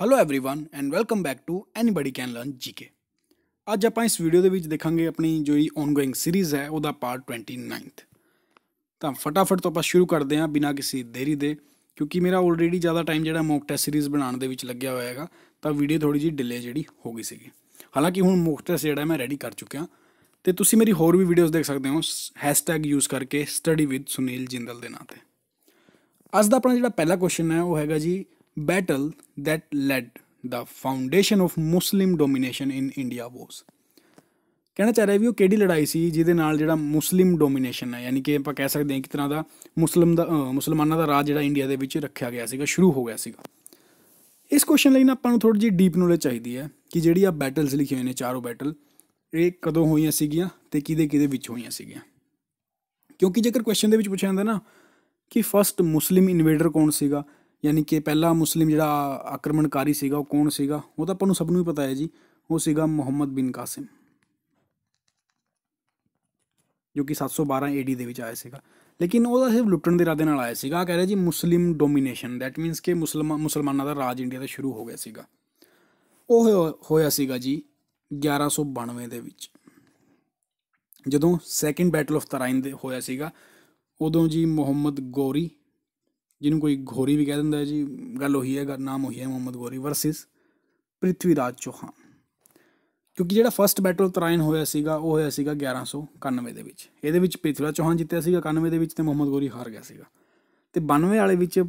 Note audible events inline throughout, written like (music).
hello everyone and welcome back to anybody can learn GK ਅੱਜ ਆਪਾਂ ਇਸ video ਦੇ ਵਿੱਚ ਦੇਖਾਂਗੇ ਆਪਣੀ ਜੋ ਜਿਹੜੀ ਔਨਗoing ਸੀਰੀਜ਼ ਹੈ ਉਹਦਾ ਪਾਰਟ 29th ਤਾਂ ਫਟਾਫਟ ਤੋਂ ਆਪਾਂ ਸ਼ੁਰੂ ਕਰਦੇ ਹਾਂ ਬਿਨਾਂ ਕਿਸੇ ਦੇਰੀ ਦੇ ਕਿਉਂਕਿ ਮੇਰਾ ਆਲਰੇਡੀ ਜ਼ਿਆਦਾ ਟਾਈਮ ਜਿਹੜਾ ਮੌਕ ਟੈਸਟ ਸੀਰੀਜ਼ ਬਣਾਉਣ ਦੇ ਵਿੱਚ ਲੱਗਿਆ ਹੋਇਆ ਹੈਗਾ ਤਾਂ ਵੀਡੀਓ ਥੋੜੀ ਜਿਹੀ ਡਿਲੇ ਜਿਹੜੀ ਹੋ ਗਈ ਸੀਗੀ ਹਾਲਾਂਕਿ ਹੁਣ ਮੌਕ ਟੈਸਟ ਜਿਹੜਾ ਮੈਂ ਰੈਡੀ ਕਰ ਚੁੱਕਿਆ ਤੇ ਤੁਸੀਂ ਮੇਰੀ ਹੋਰ ਵੀ ਵੀਡੀਓਜ਼ ਦੇਖ ਸਕਦੇ ਹੋ ਹੈਸ਼ਟੈਗ ਯੂਜ਼ ਕਰਕੇ ਸਟੱਡੀ ਵਿਦ ਸੁਨੀਲ ਜਿੰਦਲ ਦੇ ਨਾਂ ਤੇ ਅੱਜ ਦਾ ਆਪਣਾ ਜਿਹੜਾ ਪਹਿਲਾ ਕੁਐਸਚਨ ਹੈ ਉਹ ਹੈਗਾ ਜੀ battle that led the foundation of Muslim domination in India was ਕਹਿਣਾ ਚਾਹ ਰਿਹਾ ਵੀ ਉਹ ਕਿਹੜੀ ਲੜਾਈ ਸੀ ਜਿਹਦੇ ਨਾਲ ਜਿਹੜਾ ਮੁਸਲਿਮ ਡੋਮੀਨੇਸ਼ਨ ਹੈ ਯਾਨੀ ਕਿ ਆਪਾਂ ਕਹਿ ਸਕਦੇ ਹਾਂ ਕਿ ਤਰ੍ਹਾਂ ਦਾ ਮੁਸਲਮ ਦਾ ਮੁਸਲਮਾਨਾਂ ਦਾ ਰਾਜ ਜਿਹੜਾ ਇੰਡੀਆ ਦੇ ਵਿੱਚ ਰੱਖਿਆ ਗਿਆ ਸੀਗਾ ਸ਼ੁਰੂ ਹੋ ਗਿਆ ਸੀਗਾ ਇਸ ਕੁਐਸਚਨ ਲਈ ਨਾ ਆਪਾਂ ਨੂੰ ਥੋੜੀ ਜਿਹੀ ਡੀਪ ਨੋਲੇਜ ਚਾਹੀਦੀ ਹੈ ਕਿ ਜਿਹੜੀ ਆ ਬੈਟਲਸ ਲਿਖੇ ਹੋਏ ਨੇ ਚਾਰੋਂ ਬੈਟਲ ਇਹ ਕਦੋਂ ਹੋਈਆਂ ਸੀਗੀਆਂ ਤੇ ਕਿਹਦੇ ਕਿਹਦੇ ਵਿੱਚ ਹੋਈਆਂ ਸੀਗੀਆਂ ਕਿਉਂਕਿ ਜੇਕਰ ਕੁਐਸਚਨ ਦੇ ਵਿੱਚ ਪੁੱਛਿਆ ਜਾਂਦਾ ਨਾ ਕਿ ਫਰਸਟ ਮੁਸਲਿਮ ਇਨਵੇਡਰ ਕੌਣ ਸੀਗਾ ਯਾਨੀ ਕਿ ਪਹਿਲਾ ਮੁਸਲਿਮ ਜਿਹੜਾ ਆਕਰਮਣਕਾਰੀ ਸੀਗਾ ਉਹ ਕੌਣ ਸੀਗਾ ਉਹ ਤਾਂ ਆਪਾਂ ਨੂੰ ਸਭ ਨੂੰ ਹੀ ਪਤਾ ਹੈ ਜੀ ਉਹ ਸੀਗਾ ਮੁਹੰਮਦ ਬਿਨ ਕਾਸਿਮ ਜੋ ਕਿ 712 ਏਡੀ ਦੇ ਵਿੱਚ ਆਇਆ ਸੀਗਾ ਲੇਕਿਨ ਉਹ ਦਾ ਸਿਰਫ ਲੁੱਟਣ ਦੇ ਇਰਾਦੇ ਨਾਲ ਆਇਆ ਸੀਗਾ ਕਹਿ ਰਿਹਾ ਜੀ ਮੁਸਲਿਮ ਡੋਮੀਨੇਸ਼ਨ ਥੈਟ ਮੀਨਸ ਕਿ ਮੁਸਲਮਾਨ ਮੁਸਲਮਾਨਾਂ ਦਾ ਰਾਜ ਇੰਡੀਆ ਦਾ ਸ਼ੁਰੂ ਹੋ ਗਿਆ ਸੀਗਾ ਉਹ ਹੋਇਆ ਸੀਗਾ ਜੀ 1192 ਦੇ ਵਿੱਚ ਜਦੋਂ ਸੈਕੰਡ ਬੈਟਲ ਆਫ ਤਰਾਇਨ ਦੇ ਹੋਇਆ ਸੀਗਾ ਉਦੋਂ ਜੀ ਮੁਹੰਮਦ ਗੋਰੀ ਜਿਹਨੂੰ ਕੋਈ ਘੋਰੀ ਵੀ ਕਹਿ ਦਿੰਦਾ ਹੈ ਜੀ ਗੱਲ ਉਹੀ ਹੈ ਨਾਮ ਉਹੀ ਹੈ ਮੁਹੰਮਦ ਗੋਰੀ ਵਰਸਸ ਰਾਜ ਚੋਹਾਨ ਕਿਉਂਕਿ ਜਿਹੜਾ ਫਰਸਟ ਬੈਟਲ ਤਰਾਇਨ ਹੋਇਆ ਸੀਗਾ ਉਹ ਹੋਇਆ ਸੀਗਾ 1191 ਦੇ ਵਿੱਚ ਇਹਦੇ ਵਿੱਚ ਰਾਜ ਚੋਹਾਨ ਜਿੱਤਿਆ ਸੀਗਾ 91 ਦੇ ਵਿੱਚ ਤੇ ਮੁਹੰਮਦ ਗੋਰੀ ਹਾਰ ਗਿਆ ਸੀਗਾ ਤੇ 92 ਵਾਲੇ ਵਿੱਚ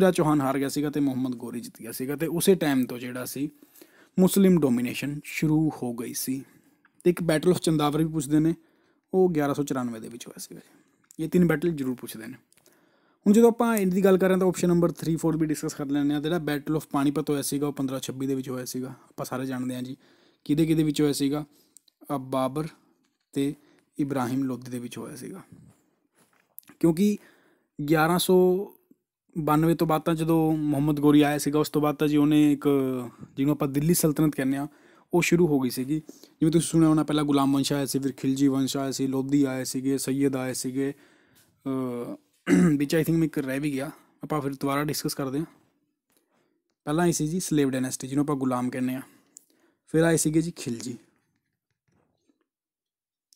ਰਾਜ ਚੋਹਾਨ ਹਾਰ ਗਿਆ ਸੀਗਾ ਤੇ ਮੁਹੰਮਦ ਗੋਰੀ ਜਿੱਤ ਗਿਆ ਸੀਗਾ ਤੇ ਉਸੇ ਟਾਈਮ ਤੋਂ ਜਿਹੜਾ ਸੀ ਮੁਸਲਿਮ ਡੋਮੀਨੇਸ਼ਨ ਸ਼ੁਰੂ ਹੋ ਗਈ ਸੀ ਤੇ ਇੱਕ ਬੈਟਲ ਆਫ ਚੰਦਾਵਰ ਵੀ ਪੁੱਛਦੇ ਨੇ ਉਹ 1194 ਦੇ ਵਿੱਚ ਹੋਇਆ ਸੀਗਾ ਇਹ ਤਿੰਨ ਬੈਟਲ ਜ਼ਰੂਰ ਪੁੱਛਦੇ ਨੇ ਹੁਣ ਜਦੋਂ ਆਪਾਂ ਇਹਦੀ ਗੱਲ ਕਰਾਂ ਤਾਂ ਆਪਸ਼ਨ ਨੰਬਰ 3 4 ਵੀ ਡਿਸਕਸ ਕਰ ਲੈਣੇ ਆ ਜਿਹੜਾ ਬੈਟਲ ਆਫ ਪਾਣੀਪਤ ਹੋਇਆ ਸੀਗਾ ਉਹ 1526 ਦੇ ਵਿੱਚ ਹੋਇਆ ਸੀਗਾ ਆਪਾਂ ਸਾਰੇ ਜਾਣਦੇ ਹਾਂ ਜੀ ਕਿਹਦੇ ਕਿਹਦੇ ਵਿੱਚ ਹੋਇਆ ਸੀਗਾ ਬਾਬਰ ਤੇ ਇਬਰਾਹਿਮ ਲੋਧੀ ਦੇ ਵਿੱਚ ਹੋਇਆ ਸੀਗਾ ਕਿਉਂਕਿ 1192 ਤੋਂ ਬਾਅਦ ਤਾਂ ਜਦੋਂ ਮੁਹੰਮਦ ਗੋਰੀ ਆਇਆ ਸੀਗਾ ਉਸ ਤੋਂ ਬਾਅਦ ਤਾਂ ਜੀ ਉਹਨੇ ਇੱਕ ਜਿਹਨੂੰ ਆਪਾਂ ਦਿੱਲੀ ਸਲਤਨਤ ਕਹਿੰਦੇ ਆ ਉਹ ਸ਼ੁਰੂ ਹੋ ਗਈ ਸੀਗੀ ਜਿਵੇਂ ਤੁਸੀਂ ਸੁਣਿਆ ਹੋਣਾ ਪਹਿਲਾਂ ਗੁਲਾਮ ਵੰਸ਼ ਆਇਆ ਸੀ ਫਿਰ ਖਿਲਜੀ ਵੰਸ਼ ਆਇਆ ਸੀ ਲੋਧੀ ਆਇਆ ਸੀਗੇ ਸੈਦ ਆਏ ਸੀਗੇ (clears throat) ਵਿੱਚ ਆਈ ਥਿੰਕ ਮੈਂ ਇੱਕ ਰਹਿ ਵੀ ਗਿਆ ਆਪਾਂ ਫਿਰ ਦੁਬਾਰਾ ਡਿਸਕਸ ਕਰਦੇ ਹਾਂ ਪਹਿਲਾਂ ਆਈ ਸੀ ਜੀ ਸਲੇਵ ਡਾਇਨੈਸਟੀ ਜਿਹਨੂੰ ਆਪਾਂ ਗੁਲਾਮ ਕਹਿੰਦੇ ਆ ਫਿਰ ਆਈ ਸੀਗੇ ਜੀ ਖਿਲਜੀ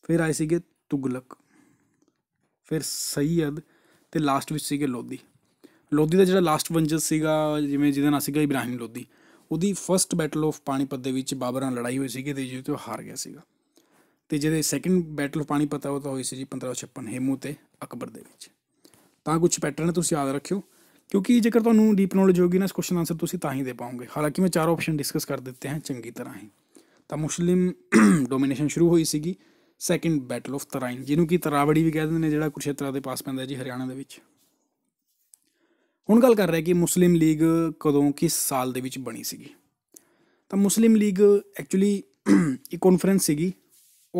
ਫਿਰ ਆਈ ਸੀਗੇ ਤੁਗਲਕ ਫਿਰ ਸੈਯਦ ਤੇ ਲਾਸਟ ਵਿੱਚ ਸੀਗੇ ਲੋਦੀ ਲੋਦੀ ਦਾ ਜਿਹੜਾ ਲਾਸਟ ਵੰਜਸ ਸੀਗਾ ਜਿਵੇਂ ਜਿਹਦਾ ਨਾਂ ਸੀਗਾ ਇਬਰਾਹਿਮ ਲੋਦੀ ਉਹਦੀ ਫਰਸਟ ਬੈਟਲ ਆਫ ਪਾਣੀਪਤ ਦੇ ਵਿੱਚ ਬਾਬਰ ਨਾਲ ਲੜਾਈ ਹੋਈ ਸੀਗੀ ਤੇ ਜਿਹਦੇ ਤੋਂ ਹਾਰ ਗਿਆ ਸੀਗਾ ਤੇ ਜਿਹਦੇ ਸੈਕੰਡ ਬੈਟਲ ਆਫ ਪਾਣੀਪਤ ਆ ਉਹ ਤਾਂ ਹੋਈ ਸੀ ਜੀ 1556 ਹੇਮੂ ਤੇ ਅਕਬਰ ਦੇ ਵਿੱਚ ਤਾਂ ਕੁਝ ਪੈਟਰਨ ਤੁਸੀਂ ਯਾਦ ਰੱਖਿਓ ਕਿਉਂਕਿ ਜੇਕਰ ਤੁਹਾਨੂੰ ਡੀਪ ਨੌਲੇਜ ਹੋਗੀ ਨਾ ਇਸ ਕੁਐਸਚਨ ਆਨਸਰ ਤੁਸੀਂ ਤਾਂ ਹੀ ਦੇ ਪਾਓਗੇ ਹਾਲਾਂਕਿ ਮੈਂ ਚਾਰ ਆਪਸ਼ਨ ਡਿਸਕਸ ਕਰ ਦਿੱਤੇ ਹਨ ਚੰਗੀ ਤਰ੍ਹਾਂ ਹੀ ਤਾਂ ਮੁਸਲਿਮ ਡੋਮੀਨੇਸ਼ਨ (coughs) ਸ਼ੁਰੂ ਹੋਈ ਸੀਗੀ ਸੈਕਿੰਡ ਬੈਟਲ ਆਫ ਤਰਾਇਨ ਜਿਹਨੂੰ ਕਿ ਤਰਾਵੜੀ ਵੀ ਕਹਿੰਦੇ ਨੇ ਜਿਹੜਾ ਕੁਰਸ਼ੇਤਰਾ ਦੇ ਪਾਸ ਪੈਂਦਾ ਜੀ ਹਰਿਆਣਾ ਦੇ ਵਿੱਚ ਹੁਣ ਗੱਲ ਕਰ ਰਿਹਾ ਕਿ ਮੁਸਲਿਮ ਲੀਗ ਕਦੋਂ ਕਿਸ ਸਾਲ ਦੇ ਵਿੱਚ ਬਣੀ ਸੀਗੀ ਤਾਂ ਮੁਸਲਿਮ ਲੀਗ ਐਕਚੁਅਲੀ (coughs) ਇੱਕ ਕਾਨਫਰੰਸ ਸੀਗੀ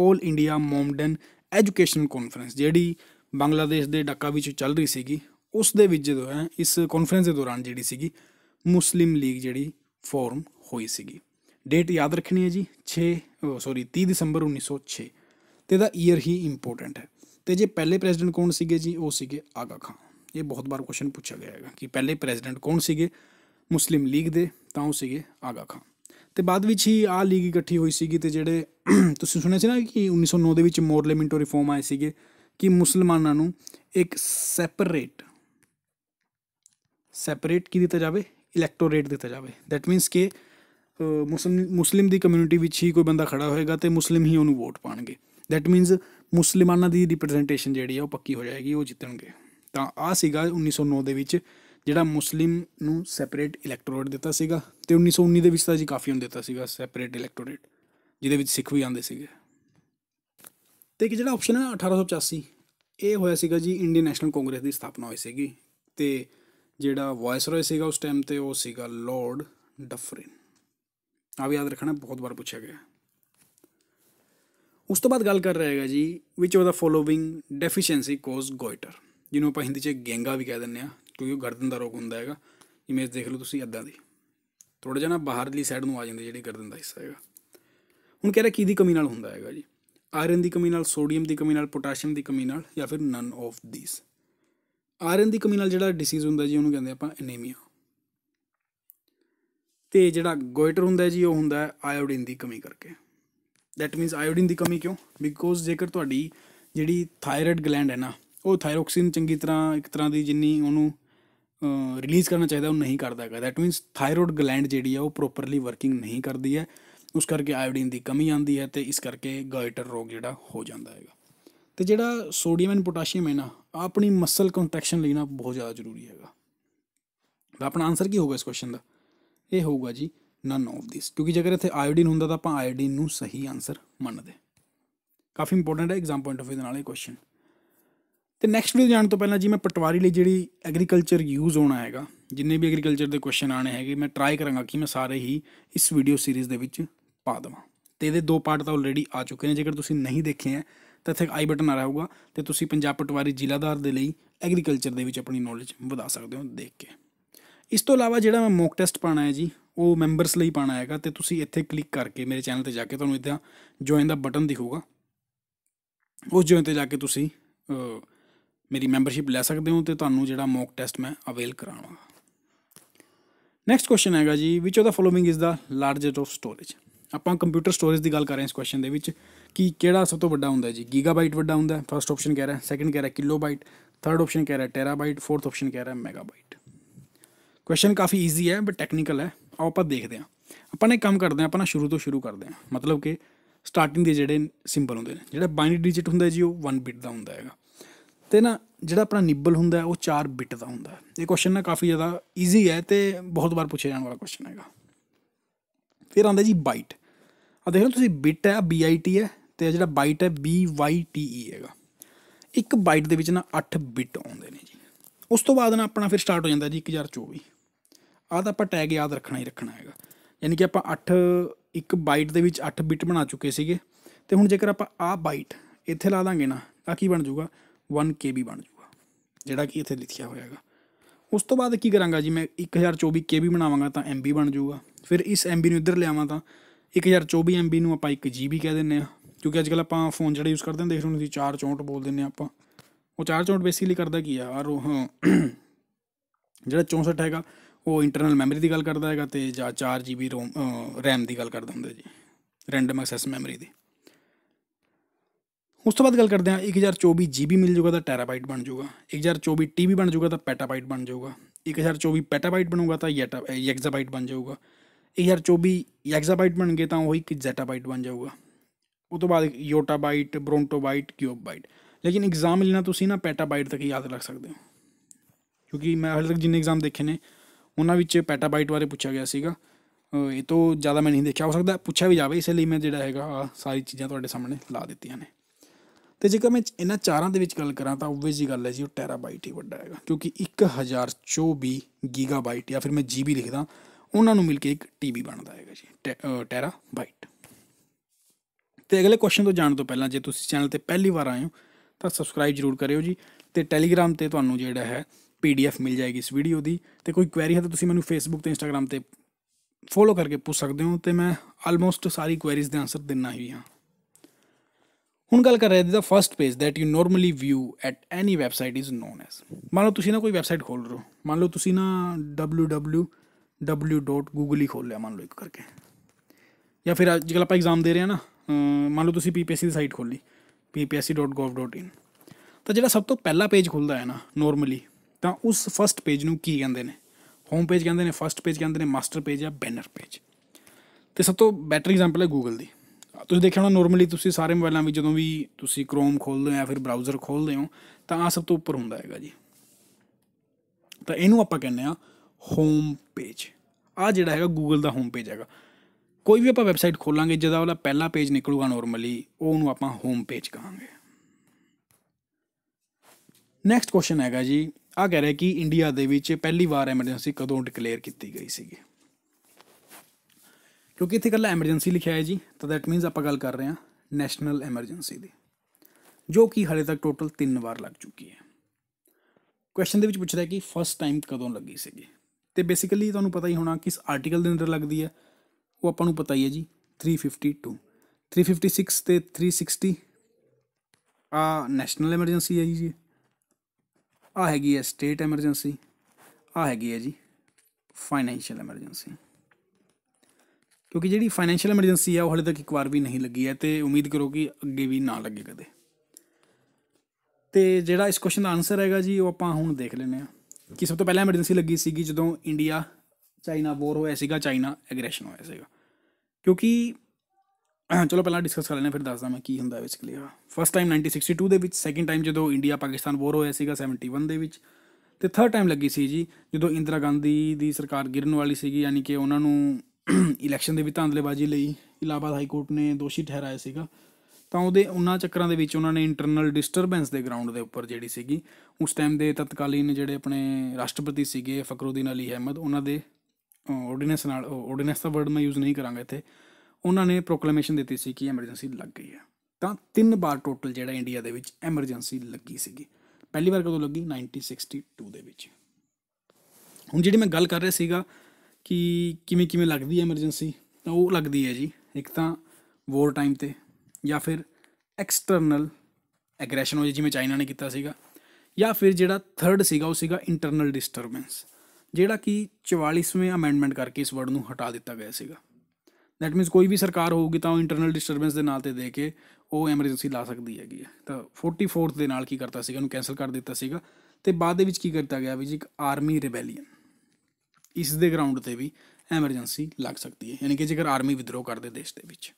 올 ਇੰਡੀਆ ਮੋਮਡਨ ਐਜੂਕੇਸ਼ਨ ਕਾਨਫਰੰਸ ਜਿਹੜੀ ਬੰਗਲਾਦੇਸ਼ ਦੇ ਡੱਕਾ ਵਿੱਚ ਚੱਲ ਰਹੀ ਸੀਗੀ ਉਸ ਦੇ ਵਿੱਚ ਜਦੋਂ ਹੈ ਇਸ ਕਾਨਫਰੰਸ ਦੇ ਦੌਰਾਨ ਜਿਹੜੀ ਸੀਗੀ ਮੁਸਲਿਮ ਲੀਗ ਜਿਹੜੀ ਫਾਰਮ ਹੋਈ ਸੀਗੀ ਡੇਟ ਯਾਦ ਰੱਖਣੀ ਹੈ ਜੀ 6 ਸੌਰੀ 30 ਦਸੰਬਰ 1906 ਤੇ ਦਾ ਈਅਰ ਹੀ ਇੰਪੋਰਟੈਂਟ ਹੈ ਤੇ ਜੇ ਪਹਿਲੇ ਪ੍ਰੈਜ਼ੀਡੈਂਟ ਕੌਣ ਸੀਗੇ ਜੀ ਉਹ ਸੀਗੇ ਆਗਾ ਖਾਨ ਇਹ ਬਹੁਤ ਵਾਰ ਕੁਐਸਚਨ ਪੁੱਛਿਆ ਗਿਆ ਹੈਗਾ ਕਿ ਪਹਿਲੇ ਪ੍ਰੈਜ਼ੀਡੈਂਟ ਕੌਣ ਸੀਗੇ ਮੁਸਲਿਮ ਲੀਗ ਦੇ ਤਾਂ ਉਹ ਸੀਗੇ ਆਗਾ ਖਾਨ ਤੇ ਬਾਅਦ ਵਿੱਚ ਹੀ ਆ ਲੀਗ ਇਕੱਠੀ ਹੋਈ ਸੀਗੀ ਤੇ ਜਿਹੜੇ ਤੁਸੀਂ ਸੁਣਿਆ ਸੀ ਨਾ ਕਿ 1909 ਦੇ ਵਿੱਚ ਮੋਰਲੇ ਮਿੰਟੋ ਰਿਫਾਰਮ ਆਏ ਸੀਗੇ ਕਿ ਮੁਸਲਮਾਨਾਂ ਨੂੰ ਇੱਕ ਸੈਪਰੇਟ ਸੈਪਰੇਟ ਕੀ ਦਿੱਤਾ ਜਾਵੇ ਇਲੈਕਟੋਰੇਟ ਦਿੱਤਾ ਜਾਵੇ ਥੈਟ ਮੀਨਸ ਕਿ ਮੁਸਲਮ ਦੀ ਕਮਿਊਨਿਟੀ ਵਿੱਚ ਹੀ ਕੋਈ ਬੰਦਾ ਖੜਾ ਹੋਏਗਾ ਤੇ ਮੁਸਲਮ ਹੀ ਉਹਨੂੰ ਵੋਟ ਪਾਣਗੇ ਥੈਟ ਮੀਨਸ ਮੁਸਲਮਾਨਾਂ ਦੀ ਰਿਪਰੈਜ਼ੈਂਟੇਸ਼ਨ ਜਿਹੜੀ ਆ ਉਹ ਪੱਕੀ ਹੋ ਜਾਏਗੀ ਉਹ ਜਿੱਤਣਗੇ ਤਾਂ ਆ ਸੀਗਾ 1909 ਦੇ ਵਿੱਚ ਜਿਹੜਾ ਮੁਸਲਮ ਨੂੰ ਸੈਪਰੇਟ ਇਲੈਕਟੋਰੇਟ ਦਿੱਤਾ ਸੀਗਾ ਤੇ 1919 ਦੇ ਵਿੱਚ ਤਾਂ ਜੀ ਕਾਫੀ ਹੁਣ ਦਿੱਤਾ ਸੀਗਾ ਸੈਪਰੇਟ ਇਲੈਕਟੋਰੇਟ ਜਿਹਦੇ ਵਿੱਚ ਸਿੱਖ ਵੀ ਆਉਂਦੇ ਸੀਗੇ ਤੇ ਇੱਕ ਜਿਹੜਾ ਆਪਸ਼ਨ ਹੈ 1885 ਇਹ ਹੋਇਆ ਸੀਗਾ ਜੀ ਇੰਡੀਅਨ ਨੈਸ਼ਨਲ ਕਾਂਗਰਸ ਦੀ ਸਥਾਪਨਾ ਹੋਈ ਸੀਗੀ ਤੇ ਜਿਹੜਾ ਵਾਇਸ ਰਾਏ ਸੀਗਾ ਉਸ ਟਾਈਮ ਤੇ ਉਹ ਸੀਗਾ ਲਾਰਡ ਡਫਰਿਨ ਆ ਵੀ ਯਾਦ ਰੱਖਣਾ ਬਹੁਤ ਵਾਰ ਪੁੱਛਿਆ ਗਿਆ ਉਸ ਤੋਂ ਬਾਅਦ ਗੱਲ ਕਰ ਰਿਹਾ ਹੈਗਾ ਜੀ which of the following deficiency causes goitre ਜਿਹਨੂੰ ਆਪਾਂ ਹਿੰਦੀ 'ਚ ਗੈਂਗਾ ਵੀ ਕਹਿ ਦਿੰਦੇ ਆ ਕਿਉਂਕਿ ਉਹ ਗਰਦਨ ਦਾ ਰੋਗ ਹੁੰਦਾ ਹੈਗਾ ਇਮੇਜ ਦੇਖ ਲਓ ਤੁਸੀਂ ਇਦਾਂ ਦੀ ਥੋੜਾ ਜਿਹਾ ਨਾ ਬਾਹਰਲੀ ਸਾਈਡ ਨੂੰ ਆ ਜਾਂਦੇ ਜਿਹੜੀ ਗਰਦਨ ਦਾ ਹਿੱਸਾ ਹੈਗਾ ਹੁਣ ਕਹਿ ਰਿਹਾ ਕੀ ਦੀ ਕਮੀ ਨਾਲ ਹੁੰਦਾ ਹੈਗਾ ਜੀ ਆਇਰਨ ਦੀ ਕਮੀ ਨਾਲ ਸੋਡੀਅਮ ਦੀ ਕਮੀ ਨਾਲ ਪੋਟਾਸ਼ੀਅਮ ਦੀ ਕਮੀ ਨਾਲ ਜਾਂ ਫਿਰ ਨਨ ਆਫ ਥੀਸ ਆਇਰਨ ਦੀ ਕਮੀ ਨਾਲ ਜਿਹੜਾ ਡਿਸੀਜ਼ ਹੁੰਦਾ ਜੀ ਉਹਨੂੰ ਕਹਿੰਦੇ ਆਪਾਂ ਐਨੀਮੀਆ ਤੇ ਜਿਹੜਾ ਗੋਇਟਰ ਹੁੰਦਾ ਜੀ ਉਹ ਹੁੰਦਾ ਆਇਓਡੀਨ ਦੀ ਕਮੀ ਕਰਕੇ ਥੈਟ ਮੀਨਸ ਆਇਓਡੀਨ ਦੀ ਕਮੀ ਕਿਉਂ ਬਿਕੋਜ਼ ਜੇਕਰ ਤੁਹਾਡੀ ਜਿਹੜੀ ਥਾਇਰਾਇਡ ਗਲੈਂਡ ਹੈ ਨਾ ਉਹ ਥਾਇਰੋਕਸਿਨ ਚੰਗੀ ਤਰ੍ਹਾਂ ਇੱਕ ਤਰ੍ਹਾਂ ਦੀ ਜਿੰਨੀ ਉਹਨੂੰ ਰਿਲੀਜ਼ ਕਰਨਾ ਚਾਹੀਦਾ ਉਹ ਨਹੀਂ ਕਰਦਾ ਹੈਗਾ ਥੈਟ ਮੀਨਸ ਥਾਇਰੋਇਡ ਗਲੈਂਡ ਜਿਹੜੀ ਆ ਉਹ ਪ੍ਰੋਪਰਲੀ ਵਰਕਿੰਗ ਨਹੀਂ ਕਰਦੀ ਹੈ ਉਸ ਕਰਕੇ ਆਇਓਡੀਨ ਦੀ ਕਮੀ ਆਉਂਦੀ ਹੈ ਤੇ ਇਸ ਕਰਕੇ ਗਾਇਟਰ ਰੋਗ ਜਿਹੜਾ ਹੋ ਜਾਂਦਾ ਹੈਗਾ ਤੇ ਜਿਹੜਾ ਸੋਡੀਅਮ ਐਂਡ ਪੋਟਾਸ਼ੀਅਮ ਹੈ ਨਾ ਆਪਣੀ ਮਸਲ ਕੰਟਰੈਕਸ਼ਨ ਲਈ ਨਾ ਬਹੁਤ ਜ਼ਿਆਦਾ ਜ਼ਰੂਰੀ ਹੈਗਾ ਤਾਂ ਆਪਣਾ ਆਨਸਰ ਕੀ ਹੋਊਗਾ ਇਸ ਕੁਐਸਚਨ ਦਾ ਇਹ ਹੋਊਗਾ ਜੀ ਨਨ ਆਫ ਥਿਸ ਕਿਉਂਕਿ ਜੇਕਰ ਇੱਥੇ ਆਇਓਡੀਨ ਹੁੰਦਾ ਤਾਂ ਆਪਾਂ ਆਇਓਡੀਨ ਨੂੰ ਸਹੀ ਆਨਸਰ ਮੰਨਦੇ ਕਾਫੀ ਇੰਪੋਰਟੈਂਟ ਹੈ ਐਗਜ਼ਾਮ ਪੁਆਇੰਟ ਆਫ ਵਿਊ ਦੇ ਨਾਲ ਇਹ ਕੁਐਸਚਨ ਤੇ ਨੈਕਸਟ ਵੀਡੀਓ ਜਾਣ ਤੋਂ ਪਹਿਲਾਂ ਜੀ ਮੈਂ ਪਟਵਾਰੀ ਲਈ ਜਿਹੜੀ ਐਗਰੀਕਲਚਰ ਯੂਜ਼ ਹੋਣਾ ਹੈਗਾ ਜਿੰਨੇ ਵੀ ਐਗਰੀਕਲਚਰ ਦੇ ਕੁਐਸਚਨ ਆਣੇ ਹੈਗੇ ਮੈਂ ਟਰਾਈ ਕਰਾਂਗਾ ਕਿ ਮੈਂ ਸਾਰੇ ਹੀ ਇਸ ਵੀਡੀਓ ਸੀਰੀਜ਼ ਦੇ ਵਿੱਚ ਪਾ ਦਵਾਂ ਤੇ ਇਹਦੇ ਦੋ ਪਾਰਟ ਤਾਂ ਆਲਰੇਡੀ ਆ ਚੁੱਕੇ ਨੇ ਜੇਕਰ ਤੁਸੀਂ ਨਹੀਂ ਦੇਖੇ ਆ ਤਾਂ ਇੱਥੇ ਆਈ ਬਟਨ ਆ ਰਿਹਾ ਹੋਊਗਾ ਤੇ ਤੁਸੀਂ ਪੰਜਾਬ ਪਟਵਾਰੀ ਜ਼ਿਲ੍ਹਾਦਾਰ ਦੇ ਲਈ ਐਗਰੀਕਲਚਰ ਦੇ ਵਿੱਚ ਆਪਣੀ ਨੌਲੇਜ ਵਧਾ ਸਕਦੇ ਹੋ ਦੇਖ ਕੇ ਇਸ ਤੋਂ ਇਲਾਵਾ ਜਿਹੜਾ ਮੈਂ ਮੌਕ ਟੈਸਟ ਪਾਣਾ ਹੈ ਜੀ ਉਹ ਮੈਂਬਰਸ ਲਈ ਪਾਣਾ ਹੈਗਾ ਤੇ ਤੁਸੀਂ ਇੱਥੇ ਕਲਿੱਕ ਕਰਕੇ ਮੇਰੇ ਚੈਨਲ ਤੇ ਜਾ ਕੇ ਤੁਹਾਨੂੰ ਇਦਾਂ ਜੁਆਇਨ ਦਾ ਬਟਨ ਦਿਖੂਗਾ ਉਸ ਜੁਆਇਨ ਤੇ ਜਾ ਕੇ ਤੁਸੀਂ ਮੇਰੀ ਮੈਂਬਰਸ਼ਿਪ ਲੈ ਸਕਦੇ ਹੋ ਤੇ ਤੁਹਾਨੂੰ ਜਿਹੜਾ ਮੌਕ ਟੈਸਟ ਮੈਂ ਅਵੇਲ ਕਰਾਵਾਂਗਾ ਨੈਕਸਟ ਕੁਐਸਚਨ ਹੈਗਾ ਜੀ which of the following is the largest of storage ਆਪਾਂ ਕੰਪਿਊਟਰ ਸਟੋਰੇਜ ਦੀ ਗੱਲ ਕਰ ਰਹੇ ਹਾਂ ਇਸ ਕੁਐਸਚਨ ਦੇ ਵਿੱਚ ਕਿ ਕਿਹੜਾ ਸਭ ਤੋਂ ਵੱਡਾ ਹੁੰਦਾ ਜੀ ਗੀਗਾਬਾਈਟ ਵੱਡਾ ਹੁੰਦਾ ਫਰਸਟ ਆਪਸ਼ਨ ਕਹਿ ਰਿਹਾ ਸੈਕੰਡ ਕਹਿ ਰਿਹਾ ਕਿਲੋਬਾਈਟ ਥਰਡ ਆਪਸ਼ਨ ਕਹਿ ਰਿਹਾ ਟੈਰਾਬਾਈਟ ਫੋਰਥ ਆਪਸ਼ਨ ਕਹਿ ਰਿਹਾ ਮੈਗਾਬਾਈਟ ਕੁਐਸਚਨ ਕਾਫੀ ਈਜ਼ੀ ਹੈ ਬਟ ਟੈਕਨੀਕਲ ਹੈ ਆਓ ਆਪਾਂ ਦੇਖਦੇ ਹਾਂ ਆਪਾਂ ਨੇ ਕੰਮ ਕਰਦੇ ਹਾਂ ਆਪਾਂ ਨਾ ਸ਼ੁਰੂ ਤੋਂ ਸ਼ੁਰੂ ਕਰਦੇ ਹਾਂ ਮਤਲਬ ਕਿ ਸਟਾਰਟਿੰਗ ਦੇ ਜਿਹੜੇ ਸਿੰਬਲ ਹੁੰਦੇ ਨੇ ਜਿਹੜਾ ਬਾਈਨਰੀ ਡਿਜੀਟ ਹੁੰਦਾ ਜੀ ਉਹ 1 ਬਿਟ ਦਾ ਹੁੰਦਾ ਹੈਗਾ ਤੇ ਨਾ ਜਿਹੜਾ ਆਪਣਾ ਨਿਬਲ ਹੁੰਦਾ ਉਹ 4 ਬਿਟ ਦਾ ਹੁੰਦਾ ਇਹ ਕੁਐਸਚਨ ਨਾ ਕਾਫੀ ਜ਼ਿਆਦਾ ਈਜ਼ੀ ਹੈ ਤੇ ਬਹੁਤ ਵਾਰ ਪੁੱਛਿਆ ਜਾਣ ਵਾਲਾ ਕੁਐਸਚਨ ਹੈਗਾ ਫਿਰ ਆਉਂਦਾ ਜੀ ਬਾਈਟ ਆ ਦੇਖ ਲਓ ਤੁਸੀਂ ਬਿਟ ਹੈ ਬੀ ਆਈ ਟੀ ਹੈ ਤੇ ਜਿਹੜਾ ਬਾਈਟ ਹੈ ਬੀ ਵਾਈ ਟੀ ਈ ਹੈਗਾ ਇੱਕ ਬਾਈਟ ਦੇ ਵਿੱਚ ਨਾ 8 ਬਿਟ ਆਉਂਦੇ ਨੇ ਜੀ ਉਸ ਤੋਂ ਬਾਅਦ ਨਾ ਆਪਣਾ ਫਿਰ ਸਟਾਰਟ ਹੋ ਜਾਂਦਾ ਜੀ 1024 ਆਹ ਤਾਂ ਆਪਾਂ ਟੈਗ ਯਾਦ ਰੱਖਣਾ ਹੀ ਰੱਖਣਾ ਹੈਗਾ ਯਾਨੀ ਕਿ ਆਪਾਂ 8 ਇੱਕ ਬਾਈਟ ਦੇ ਵਿੱਚ 8 ਬਿਟ ਬਣਾ ਚੁੱਕੇ ਸੀਗੇ ਤੇ ਹੁਣ ਜੇਕਰ ਆਪਾਂ ਆਹ ਬਾਈਟ ਇੱਥੇ ਲਾ ਦਾਂਗੇ ਨਾ ਤਾਂ ਕੀ ਬਣ ਜਾਊਗਾ 1KB ਬਣ ਜਾਊਗਾ ਜਿਹੜਾ ਕਿ ਇੱਥੇ ਲਿਖਿਆ ਹੋਇਆ ਹੈਗਾ ਉਸ ਤੋਂ ਬਾਅਦ ਕੀ ਕਰਾਂਗਾ ਜੀ ਮੈਂ 1024 KB ਬਣਾਵਾਂਗਾ ਤਾਂ MB ਬਣ ਜਾਊਗਾ ਫਿਰ ਇਸ MB ਨੂੰ ਇੱਧਰ ਲਿਆਵਾਂ ਤਾਂ 1024 MB ਨੂੰ ਆਪਾਂ 1 GB ਕਹਿ ਦਿੰਨੇ ਆ ਕਿਉਂਕਿ ਅੱਜ ਕੱਲ ਆਪਾਂ ਫੋਨ ਜਿਹੜੇ ਯੂਜ਼ ਕਰਦੇ ਹਾਂ ਦੇਖ ਲਓ ਤੁਸੀਂ 464 ਬੋਲ ਦਿੰਨੇ ਆਪਾਂ ਉਹ 464 ਬੇਸਿਕਲੀ ਕਰਦਾ ਕੀ ਆ ਔਰ ਉਹ ਜਿਹੜਾ 64 ਹੈਗਾ ਉਹ ਇੰਟਰਨਲ ਮੈਮਰੀ ਦੀ ਗੱਲ ਕਰਦਾ ਹੈਗਾ ਤੇ ਜਾਂ 4 GB ਰੋਮ RAM ਦੀ ਗੱਲ ਕਰਦਾ ਹੁੰਦਾ ਜੀ ਰੈਂਡਮ ਐਕਸੈਸ ਮੈਮਰੀ ਦੀ ਉਸ ਤੋਂ ਬਾਅਦ ਗੱਲ ਕਰਦੇ ਆ 1024 GB ਮਿਲ ਜਾਊਗਾ ਤਾਂ ਟੈਰਾਬਾਈਟ ਬਣ ਜਾਊਗਾ 1024 TB ਬਣ ਜਾਊਗਾ ਤਾਂ ਪੈਟਾਬਾਈਟ ਬਣ ਜਾਊਗਾ 1024 ਪੈਟਾਬਾਈਟ ਬਣੂਗਾ ਤਾਂ ਯੈਟਾ ਐਗਜ਼ਾਬਾਈਟ ਬਣ ਜਾਊਗਾ 1024 ਐਗਜ਼ਾਬਾਈਟ ਬਣ ਗਏ ਤਾਂ ਉਹੀ ਕਿ ਜ਼ੈਟਾਬਾਈਟ ਬਣ ਜਾਊਗਾ ਉਸ ਤੋਂ ਬਾਅਦ ਯੋਟਾਬਾਈਟ ਬ੍ਰੋਂਟੋਬਾਈਟ ਕਿਊਬਾਈਟ ਲੇਕਿਨ ਐਗਜ਼ਾਮ ਲੈਣਾ ਤੁਸੀਂ ਨਾ ਪੈਟਾਬਾਈਟ ਤੱਕ ਯਾਦ ਰੱਖ ਸਕਦੇ ਹੋ ਕਿਉਂਕਿ ਮੈਂ ਹਾਲੇ ਤੱਕ ਜਿੰਨੇ ਐਗਜ਼ਾਮ ਦੇਖੇ ਨੇ ਉਹਨਾਂ ਵਿੱਚ ਪੈਟਾਬਾਈਟ ਬਾਰੇ ਪੁੱਛਿਆ ਗਿਆ ਸੀਗਾ ਇਹ ਤੋਂ ਜ਼ਿਆਦਾ ਮੈਂ ਨਹੀਂ ਦੇਖਿਆ ਹੋ ਸਕਦਾ ਪੁੱਛਿਆ ਵੀ ਜਾਵੇ ਇਸ ਲਈ ਮੈਂ ਜਿਹੜਾ ਹੈਗਾ ਆ ਸਾਰੀ ਚੀਜ਼ਾਂ ਤੁਹਾਡੇ ਸਾਹਮਣੇ ਲਾ ਦਿੱਤੀਆਂ ਨੇ ਤੇ ਜੇਕਰ ਮੈਂ ਇਹਨਾਂ ਚਾਰਾਂ ਦੇ ਵਿੱਚ ਗੱਲ ਕਰਾਂ ਤਾਂ ਓਬਵੀਅਸ ਜੀ ਗੱਲ ਹੈ ਜੀ ਉਹ ਟੈਰਾਬਾਈਟ ਹੀ ਵੱਡਾ ਹੈਗਾ ਕਿਉਂਕਿ 1024 ਗੀਗਾਬਾਈਟ ਜਾਂ ਫਿਰ ਮੈਂ ਜੀਬੀ ਲਿਖਦਾ ਉਹਨਾਂ ਨੂੰ ਮਿਲ ਕੇ ਇੱਕ ਟੀਬੀ ਬਣਦਾ ਹੈਗਾ ਜੀ ਟੈਰਾ ਬਾਈਟ ਤੇ ਅਗਲੇ ਕੁਐਸਚਨ ਤੋਂ ਜਾਣ ਤੋਂ ਪਹਿਲਾਂ ਜੇ ਤੁਸੀਂ ਚੈਨਲ ਤੇ ਪਹਿਲੀ ਵਾਰ ਆਏ ਹੋ ਤਾਂ ਸਬਸਕ੍ਰਾਈਬ ਜਰੂਰ ਕਰਿਓ ਜੀ ਤੇ ਟੈਲੀਗ੍ਰਾਮ ਤੇ ਤੁਹਾਨੂੰ ਜਿਹੜਾ ਹੈ ਪੀਡੀਐਫ ਮਿਲ ਜਾਏਗੀ ਇਸ ਵੀਡੀਓ ਦੀ ਤੇ ਕੋਈ ਕੁਐਰੀ ਹੈ ਤਾਂ ਤੁਸੀਂ ਮੈਨੂੰ ਫੇਸਬੁੱਕ ਤੇ ਇੰਸਟਾਗ੍ਰਾਮ ਤੇ ਫੋਲੋ ਕਰਕੇ ਪੁੱਛ ਸਕਦੇ ਹੋ ਤੇ ਮੈਂ ਆਲਮੋਸਟ ਸਾਰੀ ਕੁਐਰੀਜ਼ ਦੇ ਆਨਸਰ ਦਿੰਨਾ ਹੀ ਹਾਂ ਹੁਣ ਗੱਲ ਕਰ ਰਹੇ ਦੀ the first page that you normally view at any website is known as ਮੰਨ ਲਓ ਤੁਸੀਂ ਨਾ ਕੋਈ ਵੈਬਸਾਈਟ ਖੋਲ ਰਹੇ ਹੋ ਮੰਨ ਲਓ ਤੁਸੀਂ ਨਾ www w.google ਹੀ ਖੋਲ ਲਿਆ ਮੰਨ ਲਓ ਇੱਕ ਕਰਕੇ ਜਾਂ ਫਿਰ ਅੱਜ ਕੱਲ ਆਪਾਂ ਐਗਜ਼ਾਮ ਦੇ ਰਹੇ ਆ ਨਾ ਮੰਨ ਲਓ ਤੁਸੀਂ ਪੀਪੀਐਸਸੀ ਦੀ ਸਾਈਟ ਖੋਲੀ ppsc.gov.in ਤਾਂ ਜਿਹੜਾ ਸਭ ਤੋਂ ਪਹਿਲਾ ਪੇਜ ਖੁੱਲਦਾ ਹੈ ਨਾ ਨਾਰਮਲੀ ਤਾਂ ਉਸ ਫਰਸਟ ਪੇਜ ਨੂੰ ਕੀ ਕਹਿੰਦੇ ਨੇ ਹੋਮ ਪੇਜ ਕਹਿੰਦੇ ਨੇ ਫਰਸਟ ਪੇਜ ਕਹਿੰਦੇ ਨੇ ਮਾਸਟਰ ਪੇਜ ਜਾਂ ਬੈਨਰ ਪੇਜ ਤੇ ਸਭ ਤੋਂ ਬੈਟਰ ਐਗਜ਼ਾਮਪਲ ਹੈ ਗੂਗਲ ਦੀ ਤੁਸੀਂ ਦੇਖਿਆ ਹੋਣਾ ਨਾਰਮਲੀ ਤੁਸੀਂ ਸਾਰੇ ਮੋਬਾਈਲਾਂ ਵਿੱਚ ਜਦੋਂ ਵੀ ਤੁਸੀਂ ਕ੍ਰੋਮ ਖੋਲਦੇ ਹੋ ਜਾਂ ਫਿਰ ਬ੍ਰਾਊਜ਼ਰ ਖੋਲਦੇ ਹੋ ਤਾਂ ਆ ਸਭ ਤੋਂ ਉੱਪਰ ਹੁੰਦਾ ਹੈਗਾ ਜੀ ਤਾਂ ਇਹਨੂੰ ਆਪਾਂ ਕਹਿੰਦੇ ਆ ਹੋਮ ਪੇਜ ਆ ਜਿਹੜਾ ਹੈਗਾ ਗੂਗਲ ਦਾ ਹੋਮ ਪੇਜ ਹੈਗਾ ਕੋਈ ਵੀ ਆਪਾਂ ਵੈਬਸਾਈਟ ਖੋਲਾਂਗੇ ਜਿਹਦਾ ਉਹਦਾ ਪਹਿਲਾ ਪੇਜ ਨਿਕਲੂਗਾ ਨਾਰਮਲੀ ਉਹ ਨੂੰ ਆਪਾਂ ਹੋਮ ਪੇਜ ਕਹਾਂਗੇ ਨੈਕਸਟ ਕੁਐਸਚਨ ਹੈਗਾ ਜੀ ਆ ਕਹਿ ਰਿਹਾ ਕਿ ਇੰਡੀਆ ਦੇ ਵਿੱਚ ਪਹਿਲੀ ਵਾਰ ਐਮਰਜੈਂਸੀ ਕਦੋਂ ਡਿਕਲੇਅਰ ਕੀਤੀ ਗਈ ਸੀਗੀ ਕਿਉਂਕਿ ਇੱਥੇ ਕੱਲਾ ਐਮਰਜੈਂਸੀ ਲਿਖਿਆ ਹੈ ਜੀ ਤਾਂ ਦੈਟ ਮੀਨਸ ਆਪਾਂ ਗੱਲ ਕਰ ਰਹੇ ਹਾਂ ਨੈਸ਼ਨਲ ਐਮਰਜੈਂਸੀ ਦੀ ਜੋ ਕਿ ਹਲੇ ਤੱਕ ਟੋਟਲ 3 ਵਾਰ ਲੱਗ ਚੁੱਕੀ ਹੈ ਕੁਐਸਚਨ ਦੇ ਵਿੱਚ ਪੁੱਛਦਾ ਹੈ ਕਿ ਫਸਟ ਟਾਈਮ ਕਦੋਂ ਲੱਗੀ ਸੀਗੀ ਤੇ ਬੇਸਿਕਲੀ ਤੁਹਾਨੂੰ ਪਤਾ ਹੀ ਹੋਣਾ ਕਿਸ ਆਰਟੀਕਲ ਦੇ ਅੰਦਰ ਲੱਗਦੀ ਹੈ ਉਹ ਆਪਾਂ ਨੂੰ ਪਤਾ ਹੀ ਹੈ ਜੀ 352 356 ਤੇ 360 ਆ ਨੈਸ਼ਨਲ ਐਮਰਜੈਂਸੀ ਹੈ ਜੀ ਆ ਹੈਗੀ ਹੈ ਸਟੇਟ ਐਮਰਜੈਂਸੀ ਆ ਹੈਗੀ ਹੈ ਜੀ ਫਾਈਨੈਂਸ਼ੀਅਲ ਐਮਰਜੈਂਸੀ ਕਿਉਂਕਿ ਜਿਹੜੀ ਫਾਈਨੈਂਸ਼ੀਅਲ ਐਮਰਜੈਂਸੀ ਆ ਉਹ ਹਲੇ ਤੱਕ ਇੱਕ ਵਾਰ ਵੀ ਨਹੀਂ ਲੱਗੀ ਹੈ ਤੇ ਉਮੀਦ ਕਰੋ ਕਿ ਅੱਗੇ ਵੀ ਨਾ ਲੱਗੇ ਕਦੇ ਤੇ ਜਿਹੜਾ ਇਸ ਕੁਐਸਚਨ ਦਾ ਆਨਸਰ ਹੈਗਾ ਜੀ ਉਹ ਆਪਾਂ ਹੁਣ ਦੇਖ ਲੈਨੇ ਆ ਕਿ ਸਭ ਤੋਂ ਪਹਿਲਾਂ ਐਮਰਜੈਂਸੀ ਲੱਗੀ ਸੀਗੀ ਜਦੋਂ ਇੰਡੀਆ ਚਾਈਨਾ ਵਾਰ ਹੋਇਆ ਸੀਗਾ ਚਾਈਨਾ ਐਗਰੈਸ਼ਨ ਹੋਇਆ ਸੀਗਾ ਕਿਉਂਕਿ ਚਲੋ ਪਹਿਲਾਂ ਡਿਸਕਸ ਕਰ ਲੈਣਾ ਫਿਰ ਦੱਸਦਾ ਮੈਂ ਕੀ ਹੁੰਦਾ ਬੇਸਿਕਲੀ ਹਾਂ ਫਸਟ ਟਾਈਮ 1962 ਦੇ ਵਿੱਚ ਸੈਕਿੰਡ ਟਾਈਮ ਜਦੋਂ ਇੰਡੀਆ ਪਾਕਿਸਤਾਨ ਵਾਰ ਹੋਇਆ ਸੀਗਾ 71 ਦੇ ਵਿੱਚ ਤੇ ਥਰਡ ਟਾਈਮ ਲੱਗੀ ਸੀ ਜੀ ਜਦੋਂ ਇੰਦਰਾ ਗਾਂਧੀ ਦੀ ਸਰਕਾਰ ਗਿਰਨ ਵਾਲੀ ਸੀਗੀ ਯਾਨੀ ਕਿ ਉਹਨਾਂ ਨੂੰ ਇਲੈਕਸ਼ਨ (clears throat) ਦੇ ਵਿੱਚ ਧਾਂਦਲੇਬਾਜ਼ੀ ਲਈ ਇਲਾਹਾਬਾਦ ਹਾਈ ਕੋਰਟ ਨੇ ਦੋਸ਼ੀ ਠਹਿਰਾਇਆ ਸੀਗਾ ਤਾਂ ਉਹਦੇ ਉਹਨਾਂ ਚੱਕਰਾਂ ਦੇ ਵਿੱਚ ਉਹਨਾਂ ਨੇ ਇੰਟਰਨਲ ਡਿਸਟਰਬੈਂਸ ਦੇ ਗਰਾਊਂਡ ਦੇ ਉੱਪਰ ਜਿਹੜੀ ਸੀਗੀ ਉਸ ਟਾਈਮ ਦੇ ਤਤਕਾਲੀਨ ਜਿਹੜੇ ਆਪਣੇ ਰਾਸ਼ਟਰਪਤੀ ਸੀਗੇ ਫਕਰੁਦੀਨ ਅਲੀ ਅਹਿਮਦ ਉਹਨਾਂ ਦੇ ਆਰਡੀਨੈਂਸ ਨਾਲ ਆਰਡੀਨੈਂਸ ਦਾ ਵਰਡ ਮੈਂ ਯੂਜ਼ ਨਹੀਂ ਕਰਾਂਗਾ ਇੱਥੇ ਉਹਨਾਂ ਨੇ ਪ੍ਰੋਕਲੇਮੇਸ਼ਨ ਦਿੱਤੀ ਸੀ ਕਿ ਐਮਰਜੈਂਸੀ ਲੱਗ ਗਈ ਹੈ ਤਾਂ ਤਿੰਨ ਵਾਰ ਟੋਟਲ ਜਿਹੜਾ ਇੰਡੀਆ ਦੇ ਵਿੱਚ ਐਮਰਜੈਂਸੀ ਲੱਗੀ ਸੀਗੀ ਪਹਿਲੀ ਵਾਰ ਕਦੋਂ ਲੱਗੀ 1962 ਦੇ ਵਿੱਚ ਹੁਣ ਜਿਹੜੀ ਮੈਂ ਗੱਲ ਕਰ ਰਿਹਾ ਸੀਗਾ ਕਿ ਕਿਵੇਂ ਕਿਵੇਂ ਲੱਗਦੀ ਹੈ ਐਮਰਜੈਂਸੀ ਤਾਂ ਉਹ ਲੱਗਦੀ ਹੈ ਜੀ ਇੱਕ ਤਾਂ ਵਾਰ ਟਾਈਮ ਤੇ ਜਾਂ ਫਿਰ ਐਕਸਟਰਨਲ ਐਗਰੈਸ਼ਨ ਹੋ ਜਿਵੇਂ ਚਾਈਨਾ ਨੇ ਕੀਤਾ ਸੀਗਾ ਜਾਂ ਫਿਰ ਜਿਹੜਾ ਥਰਡ ਸੀਗਾ ਉਹ ਸੀਗਾ ਇੰਟਰਨਲ ਡਿਸਟਰਬੈਂਸ ਜਿਹੜਾ ਕਿ 44ਵੇਂ ਅਮੈਂਡਮੈਂਟ ਕਰਕੇ ਇਸ ਵਰਡ ਨੂੰ ਹਟਾ ਦਿੱਤਾ ਗਿਆ ਸੀਗਾ ਦੈਟ ਮੀਨਸ ਕੋਈ ਵੀ ਸਰਕਾਰ ਹੋਊਗੀ ਤਾਂ ਉਹ ਇੰਟਰਨਲ ਡਿਸਟਰਬੈਂਸ ਦੇ ਨਾਂ ਤੇ ਦੇ ਕੇ ਉਹ ਐਮਰਜੈਂਸੀ ਲਾ ਸਕਦੀ ਹੈਗੀ ਤਾਂ 44th ਦੇ ਨਾਲ ਕੀ ਕਰਤਾ ਸੀਗਾ ਉਹਨੂੰ ਕੈਨਸਲ ਕਰ ਦਿੱਤਾ ਸੀਗਾ ਤੇ ਬਾਅਦ ਦੇ ਵਿੱਚ ਕੀ ਕਰਤਾ ਗਿਆ ਵੀ ਜੀ ਇੱਕ ਆਰਮੀ ਰਿਬੈਲੀਅਨ ਇਸ ਦੇ ਗਰਾਊਂਡ ਤੇ ਵੀ ਐਮਰਜੈਂਸੀ ਲੱਗ ਸਕਦੀ ਹੈ ਯਾਨੀ ਕਿ ਜੇਕਰ ਆਰਮੀ ਵਿਦਰੋਹ ਕਰਦੇ ਦੇਸ਼ ਦੇ ਵਿੱਚ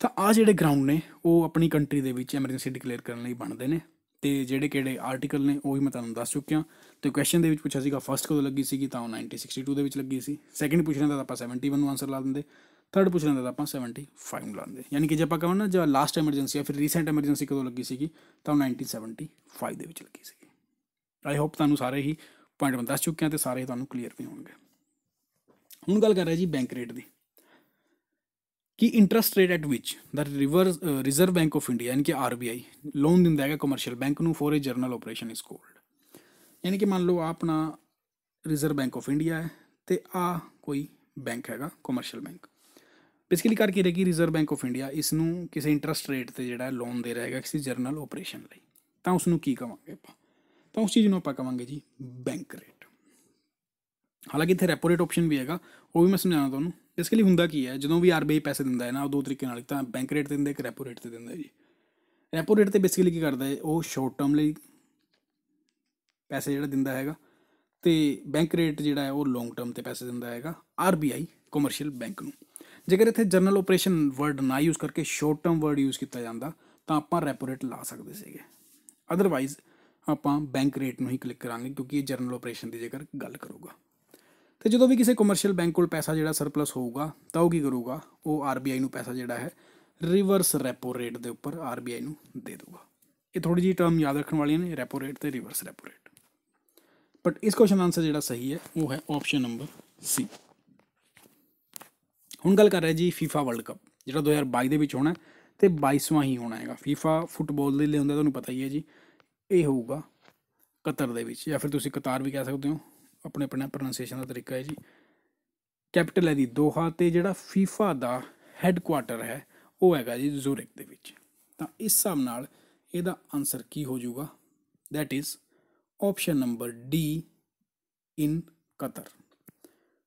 ਤਾਂ ਆ ਜਿਹੜੇ ਗਰਾਊਂਡ ਨੇ ਉਹ ਆਪਣੀ ਕੰਟਰੀ ਦੇ ਵਿੱਚ ਐਮਰਜੈਂਸੀ ਡਿਕਲੇਅਰ ਕਰਨ ਲਈ ਬਣਦੇ ਨੇ ਤੇ ਜਿਹੜੇ ਕਿਹੜੇ ਆਰਟੀਕਲ ਨੇ ਉਹ ਵੀ ਮੈਂ ਤੁਹਾਨੂੰ ਦੱਸ ਚੁੱਕਿਆ ਤੇ ਕੁਐਸਚਨ ਦੇ ਵਿੱਚ ਪੁੱਛਿਆ ਸੀਗਾ ਫਰਸਟ ਕਦੋਂ ਲੱਗੀ ਸੀਗੀ ਤਾਂ 1962 ਦੇ ਵਿੱਚ ਲੱਗੀ ਸੀ ਸੈਕੰਡ ਪੁੱਛਣਾ ਤਾਂ ਆਪਾਂ 71 ਨੂੰ ਆਨਸਰ ਲਾ ਦਿੰਦੇ ਥਰਡ ਪੁੱਛਣਾ ਤਾਂ ਆਪਾਂ 75 ਨੂੰ ਲਾ ਦਿੰਦੇ ਯਾਨੀ ਕਿ ਜੇ ਆਪਾਂ ਕਹਾਂ ਨਾ ਜੇ ਲਾਸਟ ਐਮਰਜੈਂਸੀ ਆ ਫਿਰ ਰੀਸੈਂਟ ਐਮਰਜੈਂਸੀ ਕਦੋਂ ਲੱਗੀ ਸੀਗੀ ਤਾਂ 1975 ਦੇ ਵਿੱਚ ਲੱਗੀ ਸੀਗੀ ਆਈ ਹੋਪ ਤੁਹਾਨੂੰ ਸਾਰੇ ਹੀ ਪੁਆਇੰਟ ਮੈਂ ਦੱਸ ਚੁੱਕਿਆ ਤੇ ਸਾਰੇ ਤੁਹਾਨੂੰ ਕਲੀਅਰ ਵੀ ਹੋਣਗੇ ਹੁਣ ਗੱਲ ਕਰ ਰਿਹਾ ਜੀ ਬੈਂਕ ਰੇਟ ਦੀ कि interest rate at which the reverse Reserve Bank of India ਯਾਨੀ ਕਿ ਆਰਬੀਆਈ ਲੋਨ ਦਿੰਦਾ ਹੈਗਾ ਕਮਰਸ਼ੀਅਲ ਬੈਂਕ ਨੂੰ for a general operation is called ਯਾਨੀ ਕਿ ਮੰਨ ਲਓ ਆ ਆਪਣਾ ਰਿਜ਼ਰਵ ਬੈਂਕ ਆਫ ਇੰਡੀਆ ਹੈ ਤੇ ਆ ਕੋਈ ਬੈਂਕ ਹੈਗਾ ਕਮਰਸ਼ੀਅਲ ਬੈਂਕ ਬੇਸਿਕਲੀ ਕਰ ਕੀ ਰਹੇਗੀ ਰਿਜ਼ਰਵ ਬੈਂਕ ਆਫ ਇੰਡੀਆ ਇਸ ਨੂੰ ਕਿਸੇ ਇੰਟਰਸਟ ਰੇਟ ਤੇ ਜਿਹੜਾ ਲੋਨ ਦੇ ਰਹੇਗਾ ਕਿਸੇ ਜਰਨਲ ਆਪਰੇਸ਼ਨ ਲਈ ਤਾਂ ਉਸ ਨੂੰ ਕੀ ਕਵਾਂਗੇ ਆਪਾਂ ਤਾਂ ਉਸ ਚੀਜ਼ ਨੂੰ ਆਪਾਂ ਕਵਾਂਗੇ ਜੀ ਬੈਂਕ ਰੇਟ ਹਾਲਾਂਕਿ ਇੱਥੇ ਰੈਪੋ ਰੇਟ ਆਪਸ਼ਨ ਵੀ ਹੈਗਾ ਉਹ ਵੀ ਮੈਂ ਸਮਝਾਣਾ ਤੁਹਾਨੂੰ ਬੇਸਿਕਲੀ ਹੁੰਦਾ ਕੀ ਹੈ ਜਦੋਂ ਵੀ ਆਰਬੀਆਈ ਪੈਸੇ ਦਿੰਦਾ ਹੈ ਨਾ ਉਹ ਦੋ ਤਰੀਕੇ ਨਾਲ ਇੱਕ ਤਾਂ ਬੈਂਕ ਰੇਟ ਤੇ ਦਿੰਦਾ ਇੱਕ ਰੈਪੋ ਰੇਟ ਤੇ ਦਿੰਦਾ ਜੀ ਰੈਪੋ ਰੇਟ ਤੇ ਬੇਸਿਕਲੀ ਕੀ ਕਰਦਾ ਹੈ ਉਹ ਸ਼ਾਰਟ ਟਰਮ ਲਈ ਪੈਸੇ ਜਿਹੜਾ ਦਿੰਦਾ ਹੈਗਾ ਤੇ ਬੈਂਕ ਰੇਟ ਜਿਹੜਾ ਹੈ ਉਹ ਲੌਂਗ ਟਰਮ ਤੇ ਪੈਸੇ ਦਿੰਦਾ ਹੈਗਾ ਆਰਬੀਆਈ ਕਮਰਸ਼ੀਅਲ ਬੈਂਕ ਨੂੰ ਜੇਕਰ ਇੱਥੇ ਜਨਰਲ ਆਪਰੇਸ਼ਨ ਵਰਡ ਨਾ ਯੂਜ਼ ਕਰਕੇ ਸ਼ਾਰਟ ਟਰਮ ਵਰਡ ਯੂਜ਼ ਕੀਤਾ ਜਾਂਦਾ ਤਾਂ ਆਪਾਂ ਰੈਪੋ ਰੇਟ ਲਾ ਸਕਦੇ ਸੀਗੇ ਅਦਰਵਾਈਜ਼ ਆਪਾਂ ਬੈਂਕ ਰੇਟ ਨੂੰ ਹੀ ਕਲਿੱਕ ਕਰਾਂਗੇ ਕਿਉਂਕਿ ਇਹ ਜਨਰਲ ਆਪਰੇਸ਼ਨ ਦੀ ਜੇਕਰ ਗੱਲ ਕਰੂਗਾ ਤੇ ਜਦੋਂ ਵੀ ਕਿਸੇ ਕਮਰਸ਼ੀਅਲ ਬੈਂਕ ਕੋਲ ਪੈਸਾ ਜਿਹੜਾ ਸਰਪਲਸ ਹੋਊਗਾ ਤਾਂ ਉਹ ਕੀ ਕਰੂਗਾ ਉਹ ਆਰਬੀਆਈ ਨੂੰ ਪੈਸਾ ਜਿਹੜਾ ਹੈ ਰਿਵਰਸ ਰੈਪੋ ਰੇਟ ਦੇ ਉੱਪਰ ਆਰਬੀਆਈ ਨੂੰ ਦੇ ਦੂਗਾ ਇਹ ਥੋੜੀ ਜੀ ਟਰਮ ਯਾਦ ਰੱਖਣ ਵਾਲੀਆਂ ਨੇ ਰੈਪੋ ਰੇਟ ਤੇ ਰਿਵਰਸ ਰੈਪੋ ਰੇਟ ਬਟ ਇਸ ਕੁਐਸਚਨ ਆਨਸਰ ਜਿਹੜਾ ਸਹੀ ਹੈ ਉਹ ਹੈ ਆਪਸ਼ਨ ਨੰਬਰ ਸੀ ਹੁਣ ਗੱਲ ਕਰ ਰਹੇ ਜੀ FIFA ਵਰਲਡ ਕੱਪ ਜਿਹੜਾ 2022 ਦੇ ਵਿੱਚ ਹੋਣਾ ਤੇ 22ਵਾਂ ਹੀ ਹੋਣਾ ਹੈਗਾ FIFA ਫੁੱਟਬਾਲ ਦੇ ਲਈ ਹੁੰਦਾ ਤੁਹਾਨੂੰ ਪਤਾ ਹੀ ਹੈ ਜੀ ਇਹ ਹੋਊਗਾ ਕਤਰ ਦੇ ਵਿੱਚ ਜਾਂ ਫਿਰ ਤੁਸੀਂ ਕਤਾਰ ਵੀ ਕਹਿ ਸਕਦੇ ਹੋ ਆਪਣੇ ਆਪਣੇ ਪ੍ਰੋਨਾਂਸੀਏਸ਼ਨ ਦਾ ਤਰੀਕਾ ਹੈ ਜੀ ਕੈਪੀਟਲ ਹੈ ਦੀ ਦੋਹਾ ਤੇ ਜਿਹੜਾ ਫੀਫਾ ਦਾ ਹੈੱਡਕੁਆਟਰ ਹੈ ਉਹ ਹੈਗਾ ਜੀ ਜ਼ੂਰਿਕ ਦੇ ਵਿੱਚ ਤਾਂ ਇਸ ਹਿਸਾਬ ਨਾਲ ਇਹਦਾ ਆਨਸਰ ਕੀ ਹੋ ਜਾਊਗਾ that is option number D ਇਨ ਕਤਰ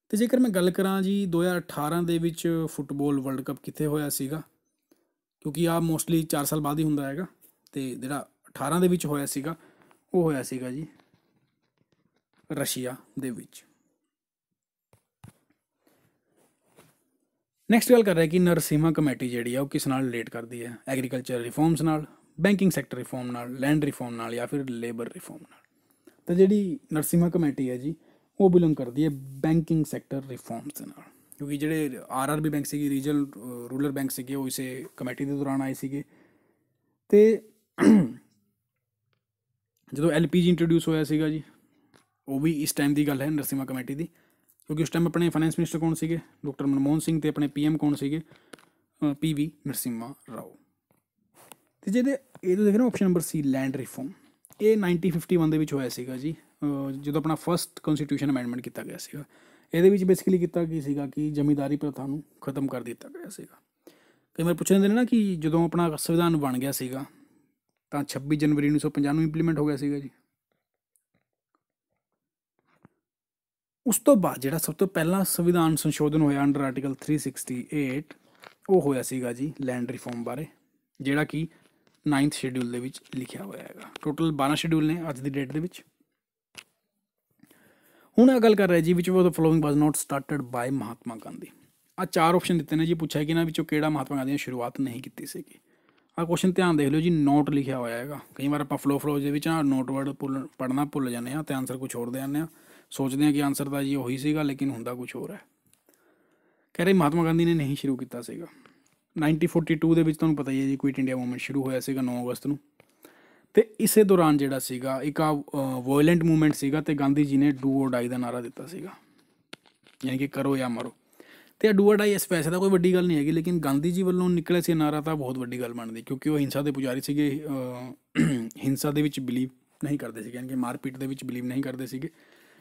ਤੇ ਜੇਕਰ ਮੈਂ ਗੱਲ ਕਰਾਂ ਜੀ 2018 ਦੇ ਵਿੱਚ ਫੁੱਟਬਾਲ ਵਰਲਡ ਕੱਪ ਕਿੱਥੇ ਹੋਇਆ ਸੀਗਾ ਕਿਉਂਕਿ ਆ ਮੋਸਟਲੀ 4 ਸਾਲ ਬਾਅਦ ਹੀ ਹੁੰਦਾ ਹੈਗਾ ਤੇ ਜਿਹੜਾ 18 ਦੇ ਵਿੱਚ ਹੋਇਆ ਸੀਗਾ ਉਹ ਹੋਇਆ ਸੀਗਾ ਜੀ ਰਸ਼ੀਆ ਦੇ ਵਿੱਚ ਨੈਕਸਟ ਗੱਲ ਕਰ ਰਿਹਾ ਕਿ ਨਰਸੀਮਾ ਕਮੇਟੀ ਜਿਹੜੀ ਆ ਉਹ ਕਿਸ ਨਾਲ ਰਿਲੇਟ ਕਰਦੀ ਹੈ ਐਗਰੀਕਲਚਰ ਰਿਫਾਰਮਸ ਨਾਲ ਬੈਂਕਿੰਗ ਸੈਕਟਰ ਰਿਫਾਰਮ ਨਾਲ ਲੈਂਡ ਰਿਫਾਰਮ ਨਾਲ ਜਾਂ ਫਿਰ ਲੇਬਰ ਰਿਫਾਰਮ ਨਾਲ ਤਾਂ ਜਿਹੜੀ ਨਰਸੀਮਾ ਕਮੇਟੀ ਹੈ ਜੀ ਉਹ ਬਿਲੋਂਗ ਕਰਦੀ ਹੈ ਬੈਂਕਿੰਗ ਸੈਕਟਰ ਰਿਫਾਰਮਸ ਨਾਲ ਕਿਉਂਕਿ ਜਿਹੜੇ ਆਰਆਰਬੀ ਬੈਂਕ ਸੀਗੇ ਰੀਜਨਲ ਰੂਰਲ ਬੈਂਕ ਸੀਗੇ ਉਹ ਇਸੇ ਕਮੇਟੀ ਦੇ ਦੌਰਾਨ ਆਏ ਸੀਗੇ ਤੇ ਜਦੋਂ ਐਲਪੀਜੀ ਇੰਟਰੋਡਿਊਸ ਹੋਇਆ ਸੀਗਾ ਜੀ ਉਹ ਵੀ ਇਸ ਟਾਈਮ ਦੀ ਗੱਲ ਹੈ ਨਰਸਿਮਾ ਕਮੇਟੀ ਦੀ ਕਿਉਂਕਿ ਉਸ ਟਾਈਮ ਆਪਣੇ ਫਾਈਨੈਂਸ ਮਿਨਿਸਟਰ ਕੌਣ ਸੀਗੇ ਡਾਕਟਰ ਮਨਮੋਹਨ ਸਿੰਘ ਤੇ ਆਪਣੇ ਪੀਐਮ ਕੌਣ ਸੀਗੇ ਪੀਵੀ ਨਰਸਿਮਾ ਰਾਓ ਤੇ ਜਿਹਦੇ ਇਹ ਤੋਂ ਦੇਖ ਰਹੇ ਹੋ option number C land reform ਇਹ 1951 ਦੇ ਵਿੱਚ ਹੋਇਆ ਸੀਗਾ ਜੀ ਜਦੋਂ ਆਪਣਾ ਫਰਸਟ ਕਨਸਟੀਟਿਊਸ਼ਨ ਅਮੈਂਡਮੈਂਟ ਕੀਤਾ ਗਿਆ ਸੀਗਾ ਇਹਦੇ ਵਿੱਚ ਬੇਸਿਕਲੀ ਕੀਤਾ ਕੀ ਸੀਗਾ ਕਿ ਜ਼ਮੀਂਦਾਰੀ ਪ੍ਰਥਾ ਨੂੰ ਖਤਮ ਕਰ ਦਿੱਤਾ ਗਿਆ ਸੀਗਾ ਕਈ ਵਾਰ ਪੁੱਛਦੇ ਨੇ ਨਾ ਕਿ ਜਦੋਂ ਆਪਣਾ ਸੰਵਿਧਾਨ ਬਣ ਗਿਆ ਸੀਗਾ ਤਾਂ 26 ਜਨਵਰੀ 1950 ਨੂੰ ਇੰਪਲੀਮੈਂਟ ਹੋ ਗਿਆ ਸੀਗਾ ਜੀ ਉਸ ਤੋਂ ਬਾਅਦ ਜਿਹੜਾ ਸਭ ਤੋਂ ਪਹਿਲਾਂ ਸੰਵਿਧਾਨ ਸੰਸ਼ੋਧਨ ਹੋਇਆ ਅੰਡਰ ਆਰਟੀਕਲ 368 ਉਹ ਹੋਇਆ ਸੀਗਾ ਜੀ ਲੈਂਡ ਰਿਫਾਰਮ ਬਾਰੇ ਜਿਹੜਾ ਕਿ 9th ਸ਼ੈਡਿਊਲ ਦੇ ਵਿੱਚ ਲਿਖਿਆ ਹੋਇਆ ਹੈਗਾ ਟੋਟਲ 12 ਸ਼ੈਡਿਊਲ ਨੇ ਅੱਜ ਦੀ ਡੇਟ ਦੇ ਵਿੱਚ ਹੁਣ ਆ ਗੱਲ ਕਰ ਰਹੇ ਜੀ which was the following was not started by Mahatma Gandhi ਆ ਚਾਰ ਆਪਸ਼ਨ ਦਿੱਤੇ ਨੇ ਜੀ ਪੁੱਛਿਆ ਕਿ ਇਹਨਾਂ ਵਿੱਚੋਂ ਕਿਹੜਾ ਮਹਾਤਮਾ ਗਾਂਧੀ ਨੇ ਸ਼ੁਰੂਆਤ ਨਹੀਂ ਕੀਤੀ ਸੀਗੀ ਆ ਕੁਐਸਚਨ ਧਿਆਨ ਦੇਖ ਲਿਓ ਜੀ ਨੋਟ ਲਿਖਿਆ ਹੋਇਆ ਹੈਗਾ ਕਈ ਵਾਰ ਆਪਾਂ ਫਲੋ ਫਲੋ ਦੇ ਵਿੱਚ ਨਾ ਨੋਟ ਵਰਡ ਪੜਨਾ ਭੁੱਲ ਜਾਂਦੇ ਆ ਤੇ ਆਨਸਰ ਕੁਝ ਹੋਰ ਦੇ ਆਨੇ ਆ ਸੋਚਦੇ ਆ ਕਿ ਆਨਸਰ ਤਾਂ ਜੀ ਉਹੀ ਸੀਗਾ ਲੇਕਿਨ ਹੁੰਦਾ ਕੁਝ ਹੋਰ ਹੈ ਕਹ ਰਹੇ ਮਹਾਤਮਾ ਗਾਂਧੀ ਨੇ ਨਹੀਂ ਸ਼ੁਰੂ ਕੀਤਾ ਸੀਗਾ 1942 ਦੇ ਵਿੱਚ ਤੁਹਾਨੂੰ ਪਤਾ ਹੀ ਹੈ ਜੀ ਕੁਇਟ ਇੰਡੀਆ ਮੂਵਮੈਂਟ ਸ਼ੁਰੂ ਹੋਇਆ ਸੀਗਾ 9 ਅਗਸਤ ਨੂੰ ਤੇ ਇਸੇ ਦੌਰਾਨ ਜਿਹੜਾ ਸੀਗਾ ਇੱਕ ਆ ਵਾਇਲੈਂਟ ਮੂਵਮੈਂਟ ਸੀਗਾ ਤੇ ਗਾਂਧੀ ਜੀ ਨੇ ਡੂ ਔਰ ਡਾਈ ਦਾ ਨਾਰਾ ਦਿੱਤਾ ਸੀਗਾ ਯਾਨੀ ਕਿ ਕਰੋ ਜਾਂ ਮਰੋ ਤੇ ਡੂ ਔਰ ਡਾਈ ਇਸ ਪੈਸੇ ਦਾ ਕੋਈ ਵੱਡੀ ਗੱਲ ਨਹੀਂ ਹੈਗੀ ਲੇਕਿਨ ਗਾਂਧੀ ਜੀ ਵੱਲੋਂ ਨਿਕਲੇ ਸੀ ਨਾਰਾ ਤਾਂ ਬਹੁਤ ਵੱਡੀ ਗੱਲ ਬਣਦੀ ਕਿਉਂਕਿ ਉਹ ਹਿੰਸਾ ਦੇ ਪੁਜਾਰੀ ਸੀਗੇ ਹਿੰਸਾ ਦੇ ਵਿੱਚ ਬਿਲੀਵ ਨਹੀਂ ਕਰਦੇ ਸੀਗੇ ਯਾਨੀ ਕਿ ਮਾਰਪੀਟ ਦੇ ਵਿੱਚ ਬਿਲੀਵ ਨਹੀਂ ਕਰਦੇ ਸੀਗੇ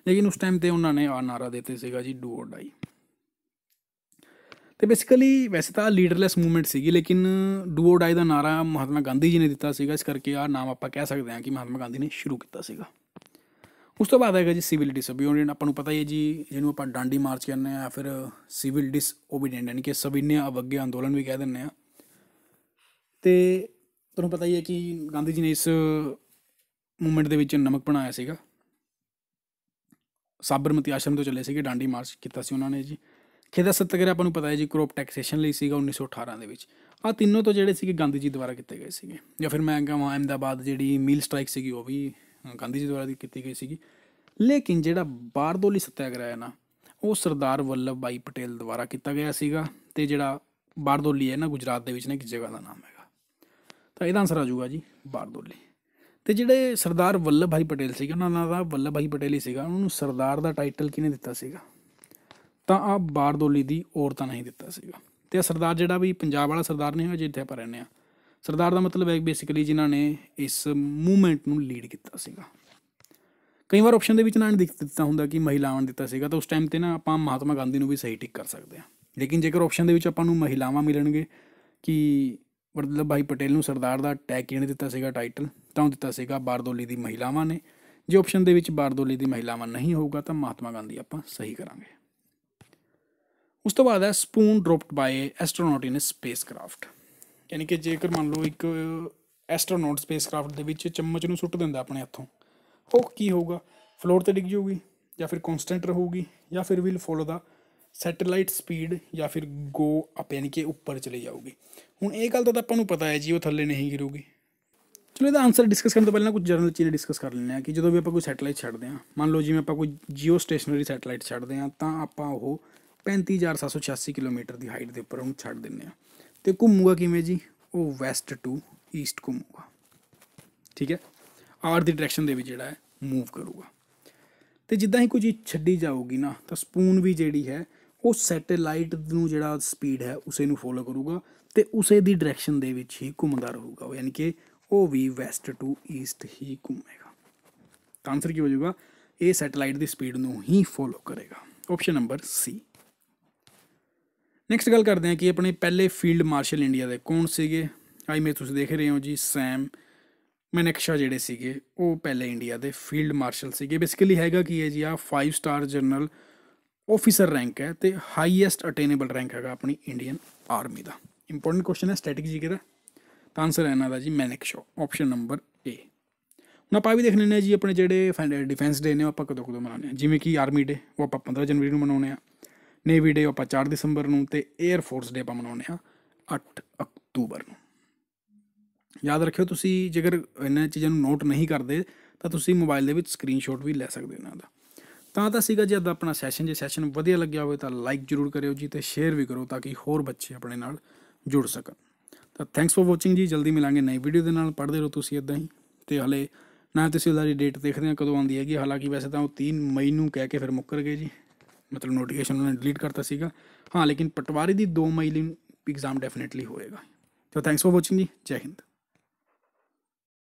ਲੇਕਿਨ ਉਸ ਟਾਈਮ ਤੇ ਉਹਨਾਂ ਨੇ ਆ ਨਾਰਾ ਦਿੱਤੇ ਸੀਗਾ ਜੀ ਡੂ ਔਰ ਡਾਈ ਤੇ ਬੇਸਿਕਲੀ ਵੈਸੇ ਤਾਂ ਲੀਡਰਲੈਸ ਮੂਵਮੈਂਟ ਸੀਗੀ ਲੇਕਿਨ ਡੂ ਔਰ ਡਾਈ ਦਾ ਨਾਰਾ ਮਹਾਤਮਾ ਗਾਂਧੀ ਜੀ ਨੇ ਦਿੱਤਾ ਸੀਗਾ ਇਸ ਕਰਕੇ ਆ ਨਾਮ ਆਪਾਂ ਕਹਿ ਸਕਦੇ ਹਾਂ ਕਿ ਮਹਾਤਮਾ ਗਾਂਧੀ ਨੇ ਸ਼ੁਰੂ ਕੀਤਾ ਸੀਗਾ ਉਸ ਤੋਂ ਬਾਅਦ ਆਏਗਾ ਜੀ ਸਿਵਲ ਡਿਸਓਬੀਡੀਐਂਟ ਆਪਾਂ ਨੂੰ ਪਤਾ ਹੀ ਹੈ ਜੀ ਜਿਹਨੂੰ ਆਪਾਂ ਡਾਂਡੀ ਮਾਰਚ ਕਹਿੰਦੇ ਆ ਫਿਰ ਸਿਵਲ ਡਿਸਓਬੀਡੀਐਂਟ ਯਾਨੀ ਕਿ ਸਵਿਨਯ ਅਵਗਿਆ ਅੰਦੋਲਨ ਵੀ ਕਹਿ ਦਿੰਦੇ ਆ ਤੇ ਤੁਹਾਨੂੰ ਪਤਾ ਹੀ ਹੈ ਕਿ ਗਾਂਧੀ ਜੀ ਨੇ ਇਸ ਮੂਵਮੈਂਟ ਦੇ ਵਿੱਚ ਨਮਕ ਬਣਾਇਆ ਸੀਗਾ ਸਾਬਰਮਤੀ ਆਸ਼ਰਮ ਤੋਂ ਚੱਲੇ ਸੀਗੇ ਡਾਂਡੀ ਮਾਰਚ ਕੀਤਾ ਸੀ ਉਹਨਾਂ ਨੇ ਜੀ ਖੇਦਾ ਸੱਤਿਆਗ੍ਰਹਿ ਆਪਾਂ ਨੂੰ ਪਤਾ ਹੈ ਜੀ ਕਰੋਪ ਟੈਕਸੇਸ਼ਨ ਲਈ ਸੀਗਾ 1918 ਦੇ ਵਿੱਚ ਆ ਤਿੰਨੋਂ ਤੋਂ ਜਿਹੜੇ ਸੀਗੇ ਗਾਂਧੀ ਜੀ ਦੁਆਰਾ ਕੀਤੇ ਗਏ ਸੀਗੇ ਜਾਂ ਫਿਰ ਮੈਂ ਕਹਾਂ ਅਹਿਮਦਾਬਾਦ ਜਿਹੜੀ ਮੀਲ ਸਟ੍ਰਾਈਕ ਸੀਗੀ ਉਹ ਵੀ ਗਾਂਧੀ ਜੀ ਦੁਆਰਾ ਕੀਤੀ ਗਈ ਸੀਗੀ ਲੇਕਿਨ ਜਿਹੜਾ ਬਾਰਦੋਲੀ ਸੱਤਿਆਗ੍ਰਹਿ ਹੈ ਨਾ ਉਹ ਸਰਦਾਰ ਵੱਲਭ ਭਾਈ ਪਟੇਲ ਦੁਆਰਾ ਕੀਤਾ ਗਿਆ ਸੀਗਾ ਤੇ ਜਿਹੜਾ ਬਾਰਦੋਲੀ ਹੈ ਨਾ ਗੁਜਰਾਤ ਦੇ ਵਿੱਚ ਨਾ ਇੱਕ ਜਗ੍ਹਾ ਦਾ ਨਾਮ ਹੈਗਾ ਤਾਂ ਇਹਦਾ ਆਨਸਰ ਆ ਜਾਊਗਾ ਜੀ ਬਾਰਦੋਲੀ ਤੇ ਜਿਹੜੇ ਸਰਦਾਰ ਵੱਲਭ ਭਾਈ ਪਟੇਲ ਸੀਗੇ ਉਹਨਾਂ ਦਾ ਨਾਮ ਵੱਲਭ ਭਾਈ ਪਟੇਲ ਹੀ ਸੀਗਾ ਉਹਨਾਂ ਨੂੰ ਸਰਦਾਰ ਦਾ ਟਾਈਟਲ ਕਿਹਨੇ ਦਿੱਤਾ ਸੀਗਾ ਤਾਂ ਆ ਬਾਰਦੋਲੀ ਦੀ ਔਰਤਾਂ ਨਹੀਂ ਦਿੱਤਾ ਸੀਗਾ ਤੇ ਸਰਦਾਰ ਜਿਹੜਾ ਵੀ ਪੰਜਾਬ ਵਾਲਾ ਸਰਦਾਰ ਨਹੀਂ ਹੋਇਆ ਜਿੱਥੇ ਆਪਾਂ ਰਹਿੰਦੇ ਆ ਸਰਦਾਰ ਦਾ ਮਤਲਬ ਹੈ ਬੇਸਿਕਲੀ ਜਿਨ੍ਹਾਂ ਨੇ ਇਸ ਮੂਵਮੈਂਟ ਨੂੰ ਲੀਡ ਕੀਤਾ ਸੀਗਾ ਕਈ ਵਾਰ ਆਪਸ਼ਨ ਦੇ ਵਿੱਚ ਨਾਂ ਦਿੱਤ ਦਿੱਤਾ ਹੁੰਦਾ ਕਿ ਮਹਿਲਾਵਾਂ ਦਿੱਤਾ ਸੀਗਾ ਤਾਂ ਉਸ ਟਾਈਮ ਤੇ ਨਾ ਆਪਾਂ ਮਹਾਤਮਾ ਗਾਂਧੀ ਨੂੰ ਵੀ ਸਹੀ ਟਿਕ ਕਰ ਸਕਦੇ ਆ ਲੇਕਿਨ ਜੇਕਰ ਆਪਸ਼ਨ ਦੇ ਵਿੱਚ ਆਪਾਂ ਨੂੰ ਮਹਿਲਾਵਾਂ ਮਿਲਣਗੇ ਕਿ ਵਰਦਲ ਭਾਈ ਪਟੇਲ ਨੂੰ ਸਰਦਾਰ ਦਾ ਟੈਗ ਕਿਹਨੇ ਦਿੱਤਾ ਸੀਗਾ ਟਾਈਟਲ ਤਾਂ ਦਿੱਤਾ ਸੀਗਾ ਬਾਰਦੋਲੀ ਦੀ ਮਹਿਲਾਵਾਂ ਨੇ ਜੇ ਆਪਸ਼ਨ ਦੇ ਵਿੱਚ ਬਾਰਦੋਲੀ ਦੀ ਮਹਿਲਾਵਾਂ ਨਹੀਂ ਹੋਊਗਾ ਤਾਂ ਮਹਾਤਮਾ ਗਾਂਧੀ ਆਪਾਂ ਸਹੀ ਕਰਾਂਗੇ ਉਸ ਤੋਂ ਬਾਅਦ ਹੈ spoon dropped by astronaut in spacecraft ਯਾਨੀ ਕਿ ਜੇਕਰ ਮੰਨ ਲਓ ਇੱਕ ਐਸਟ੍ਰੋਨੌਟ ਕਰਾਫਟ ਦੇ ਵਿੱਚ ਚਮਚ ਨੂੰ ਸੁੱਟ ਦਿੰਦਾ ਆਪਣੇ ਹੱਥੋਂ ਉਹ ਕੀ ਹੋਊਗਾ ਫਲੋਰ ਤੇ ਡਿੱਗ ਜਾਊਗੀ ਜਾਂ ਫਿਰ ਕਨਸਟੈਂਟ ਰਹੂਗੀ ਜਾਂ ਫਿਰ will follow the satellite speed ਜਾਂ ਫਿਰ ਗੋ ਅਪ ਯਾਨੀ ਕਿ ਉੱਪਰ ਚਲੇ ਜਾਊਗੀ ਹੁਣ ਇਹ ਗੱਲ ਤਾਂ ਆਪਾਂ ਨੂੰ ਪਤਾ ਹੈ ਜੀ ਉਹ ਥੱਲੇ ਨਹੀਂ ਗਿਰੂਗੀ ਚਲੋ ਇਹਦਾ ਆਨਸਰ ਡਿਸਕਸ ਕਰਨ ਤੋਂ ਪਹਿਲਾਂ ਕੁਝ ਜਨਰਲ ਚੀਜ਼ਾਂ ਡਿਸਕਸ ਕਰ ਲੈਂਦੇ ਆ ਕਿ ਜਦੋਂ ਵੀ ਆਪਾਂ ਕੋਈ ਸੈਟੇਲਾਈਟ ਛੱਡਦੇ ਆ ਮੰਨ ਲਓ ਜਿਵੇਂ ਆਪਾਂ ਕੋਈ ਜੀਓ ਸਟੇਸ਼ਨਰੀ ਸੈਟੇਲਾਈਟ ਛੱਡਦੇ ਆ ਤਾਂ ਆਪਾਂ ਉਹ 35786 ਕਿਲੋਮੀਟਰ ਦੀ ਹਾਈਟ ਦੇ ਉੱਪਰ ਉਹਨੂੰ ਛੱਡ ਦਿੰਨੇ ਆ ਤੇ ਘੁੰਮੂਗਾ ਕਿਵੇਂ ਜੀ ਉਹ ਵੈਸਟ ਟੂ ਈਸਟ ਘੁੰਮੂਗਾ ਠੀਕ ਹੈ ਆਰ ਦੀ ਡਾਇਰੈਕਸ਼ਨ ਦੇ ਵਿੱਚ ਜਿਹੜਾ ਹੈ ਮੂਵ ਕਰੂਗਾ ਤੇ ਜਿੱਦਾਂ ਹੀ ਕੋਈ ਚੀਜ਼ ਛੱਡੀ ਜਾਊਗੀ ਨਾ ਤਾਂ ਸਪੂਨ ਵੀ ਜਿਹੜੀ ਹੈ ਉਹ ਸੈਟੇਲਾਈਟ ਨੂੰ ਜਿਹੜਾ ਸਪੀਡ ਹੈ ਉਸੇ ਨੂੰ ਫੋਲੋ ਕਰੂਗਾ ਤੇ ਉਸੇ ਦੀ ਡਾਇਰੈਕਸ਼ਨ ਦੇ ਵਿੱਚ ਹੀ ਘੁੰਮਦਾ ਰਹੂਗਾ ਯਾਨੀ ਕਿ ਉਹ ਵੀ ਵੈਸਟ ਟੂ ਈਸਟ ਹੀ ਘੁੰਮੇਗਾ ਆਨਸਰ ਕੀ ਹੋ ਜਾਊਗਾ ਇਹ ਸੈਟੇਲਾਈਟ ਦੀ ਸਪੀਡ ਨੂੰ ਹੀ ਫੋਲੋ ਕਰੇਗਾ ਆਪਸ਼ਨ ਨੰਬਰ ਸੀ ਨੈਕਸਟ ਗੱਲ ਕਰਦੇ ਹਾਂ ਕਿ ਆਪਣੇ ਪਹਿਲੇ ਫੀਲਡ ਮਾਰਸ਼ਲ ਇੰਡੀਆ ਦੇ ਕੌਣ ਸੀਗੇ ਆਈ ਮੈਂ ਤੁਸੀਂ ਦੇਖ ਰਹੇ ਹੋ ਜੀ ਸੈਮ ਮਨਕਸ਼ਾ ਜਿਹੜੇ ਸੀਗੇ ਉਹ ਪਹਿਲੇ ਇੰਡੀਆ ਦੇ ਫੀਲਡ ਮਾਰਸ਼ਲ ਸੀਗੇ ਬੇਸਿਕਲੀ ਹੈਗਾ ਕੀ ਹੈ ਜੀ ਆ 5 ਸਟਾਰ ਜਨਰਲ ਆਫੀਸਰ ਰੈਂਕ ਹੈ ਤੇ ਹਾਈਐਸਟ ਅਟੇਨੇਬਲ ਰੈਂਕ ਹੈਗਾ ਆਪਣੀ ਇੰਡੀਅਨ ਆਰਮੀ ਦਾ ਇੰਪੋਰਟੈਂਟ ਕੁਐਸਚਨ ਹੈ ਸਟੈਟਿਕ ਜੀ ਦਾ ਤਾਂ ਆਨਸਰ ਹੈ ਇਹਨਾਂ ਦਾ ਜੀ ਮੈਨਿਕਸ਼ੋ ਆਪਸ਼ਨ ਨੰਬਰ ਏ ਹੁਣ ਆਪਾਂ ਵੀ ਦੇਖ ਲੈਣੇ ਆ ਜੀ ਆਪਣੇ ਜਿਹੜੇ ਡਿਫੈਂਸ ਡੇ ਨੇ ਆਪਾਂ ਕਦੋਂ ਕਦੋਂ ਮਨਾਉਂਦੇ ਆ ਜਿਵੇਂ ਕਿ ਆਰਮੀ ਡੇ ਉਹ ਆਪਾਂ 15 ਜਨਵਰੀ ਨੂੰ ਮਨਾਉਂਦੇ ਆ ਨੇਵੀ ਡੇ ਆਪਾਂ 4 ਦਸੰਬਰ ਨੂੰ ਤੇ 에ਅਰ ਫੋਰਸ ਡੇ ਆਪਾਂ ਮਨਾਉਂਦੇ ਆ 8 ਅਕਤੂਬਰ ਨੂੰ ਯਾਦ ਰੱਖਿਓ ਤੁਸੀਂ ਜੇਕਰ ਇਹਨਾਂ ਚੀਜ਼ਾਂ ਨੂੰ ਨੋਟ ਨਹੀਂ ਕਰਦੇ ਤਾਂ ਤੁਸੀਂ ਮੋਬਾਈਲ ਦੇ ਵਿੱਚ ਸਕਰੀਨਸ਼ਾਟ ਵੀ ਲੈ ਸਕਦੇ ਹੋ ਇਹਨਾਂ ਦਾ ਤਾਂ ਤਾਂ ਸੀਗਾ ਜੀ ਅੱਜ ਆਪਣਾ ਸੈਸ਼ਨ ਜੇ ਸੈਸ਼ਨ ਵਧੀਆ ਲੱਗਿਆ ਹੋਵੇ ਤਾਂ ਲਾਈਕ ਜਰੂਰ ਕਰਿਓ ਜੀ ਤੇ ਸ਼ੇਅਰ ਵੀ ਕਰੋ ਤਾਂ ਕਿ ਹੋਰ ਬੱਚੇ ਆਪਣੇ ਨਾਲ ਜੁੜ ਸਕਣ ਤਾਂ ਥੈਂਕਸ ਫॉर ਵਾਚਿੰਗ ਜੀ ਜਲਦੀ ਮਿਲਾਂਗੇ ਨਈ ਵੀਡੀਓ ਦੇ ਨਾਲ ਪੜਦੇ ਰਹੋ ਤੁਸੀਂ ਇਦਾਂ ਹੀ ਤੇ ਹਲੇ ਨਾ ਤੁਸੀਂ ਉਹਦਾ ਡੇਟ ਦੇਖਦੇ ਆ ਕਦੋਂ ਆਉਂਦੀ ਹੈਗੀ ਹਾਲਾਂਕਿ ਵੈਸੇ ਤਾਂ ਉਹ 3 ਮਈ ਨੂੰ ਕਹਿ ਕੇ ਫਿਰ ਮੁੱਕਰ ਗਏ ਜੀ ਮਤਲਬ ਨੋਟੀਫਿਕੇਸ਼ਨ ਉਹਨਾਂ ਨੇ ਡਿਲੀਟ ਕਰਤਾ ਸੀਗਾ ਹਾਂ ਲੇਕਿਨ ਪਟਵਾਰੀ ਦੀ 2 ਮਈ ਲਈ ਐਗਜ਼ਾਮ ਡੈਫੀਨਿਟਲੀ ਹੋਏਗਾ ਸੋ ਥੈਂਕਸ ਫॉर ਵਾਚਿੰਗ ਜੀ ਜੈ ਹਿੰਦ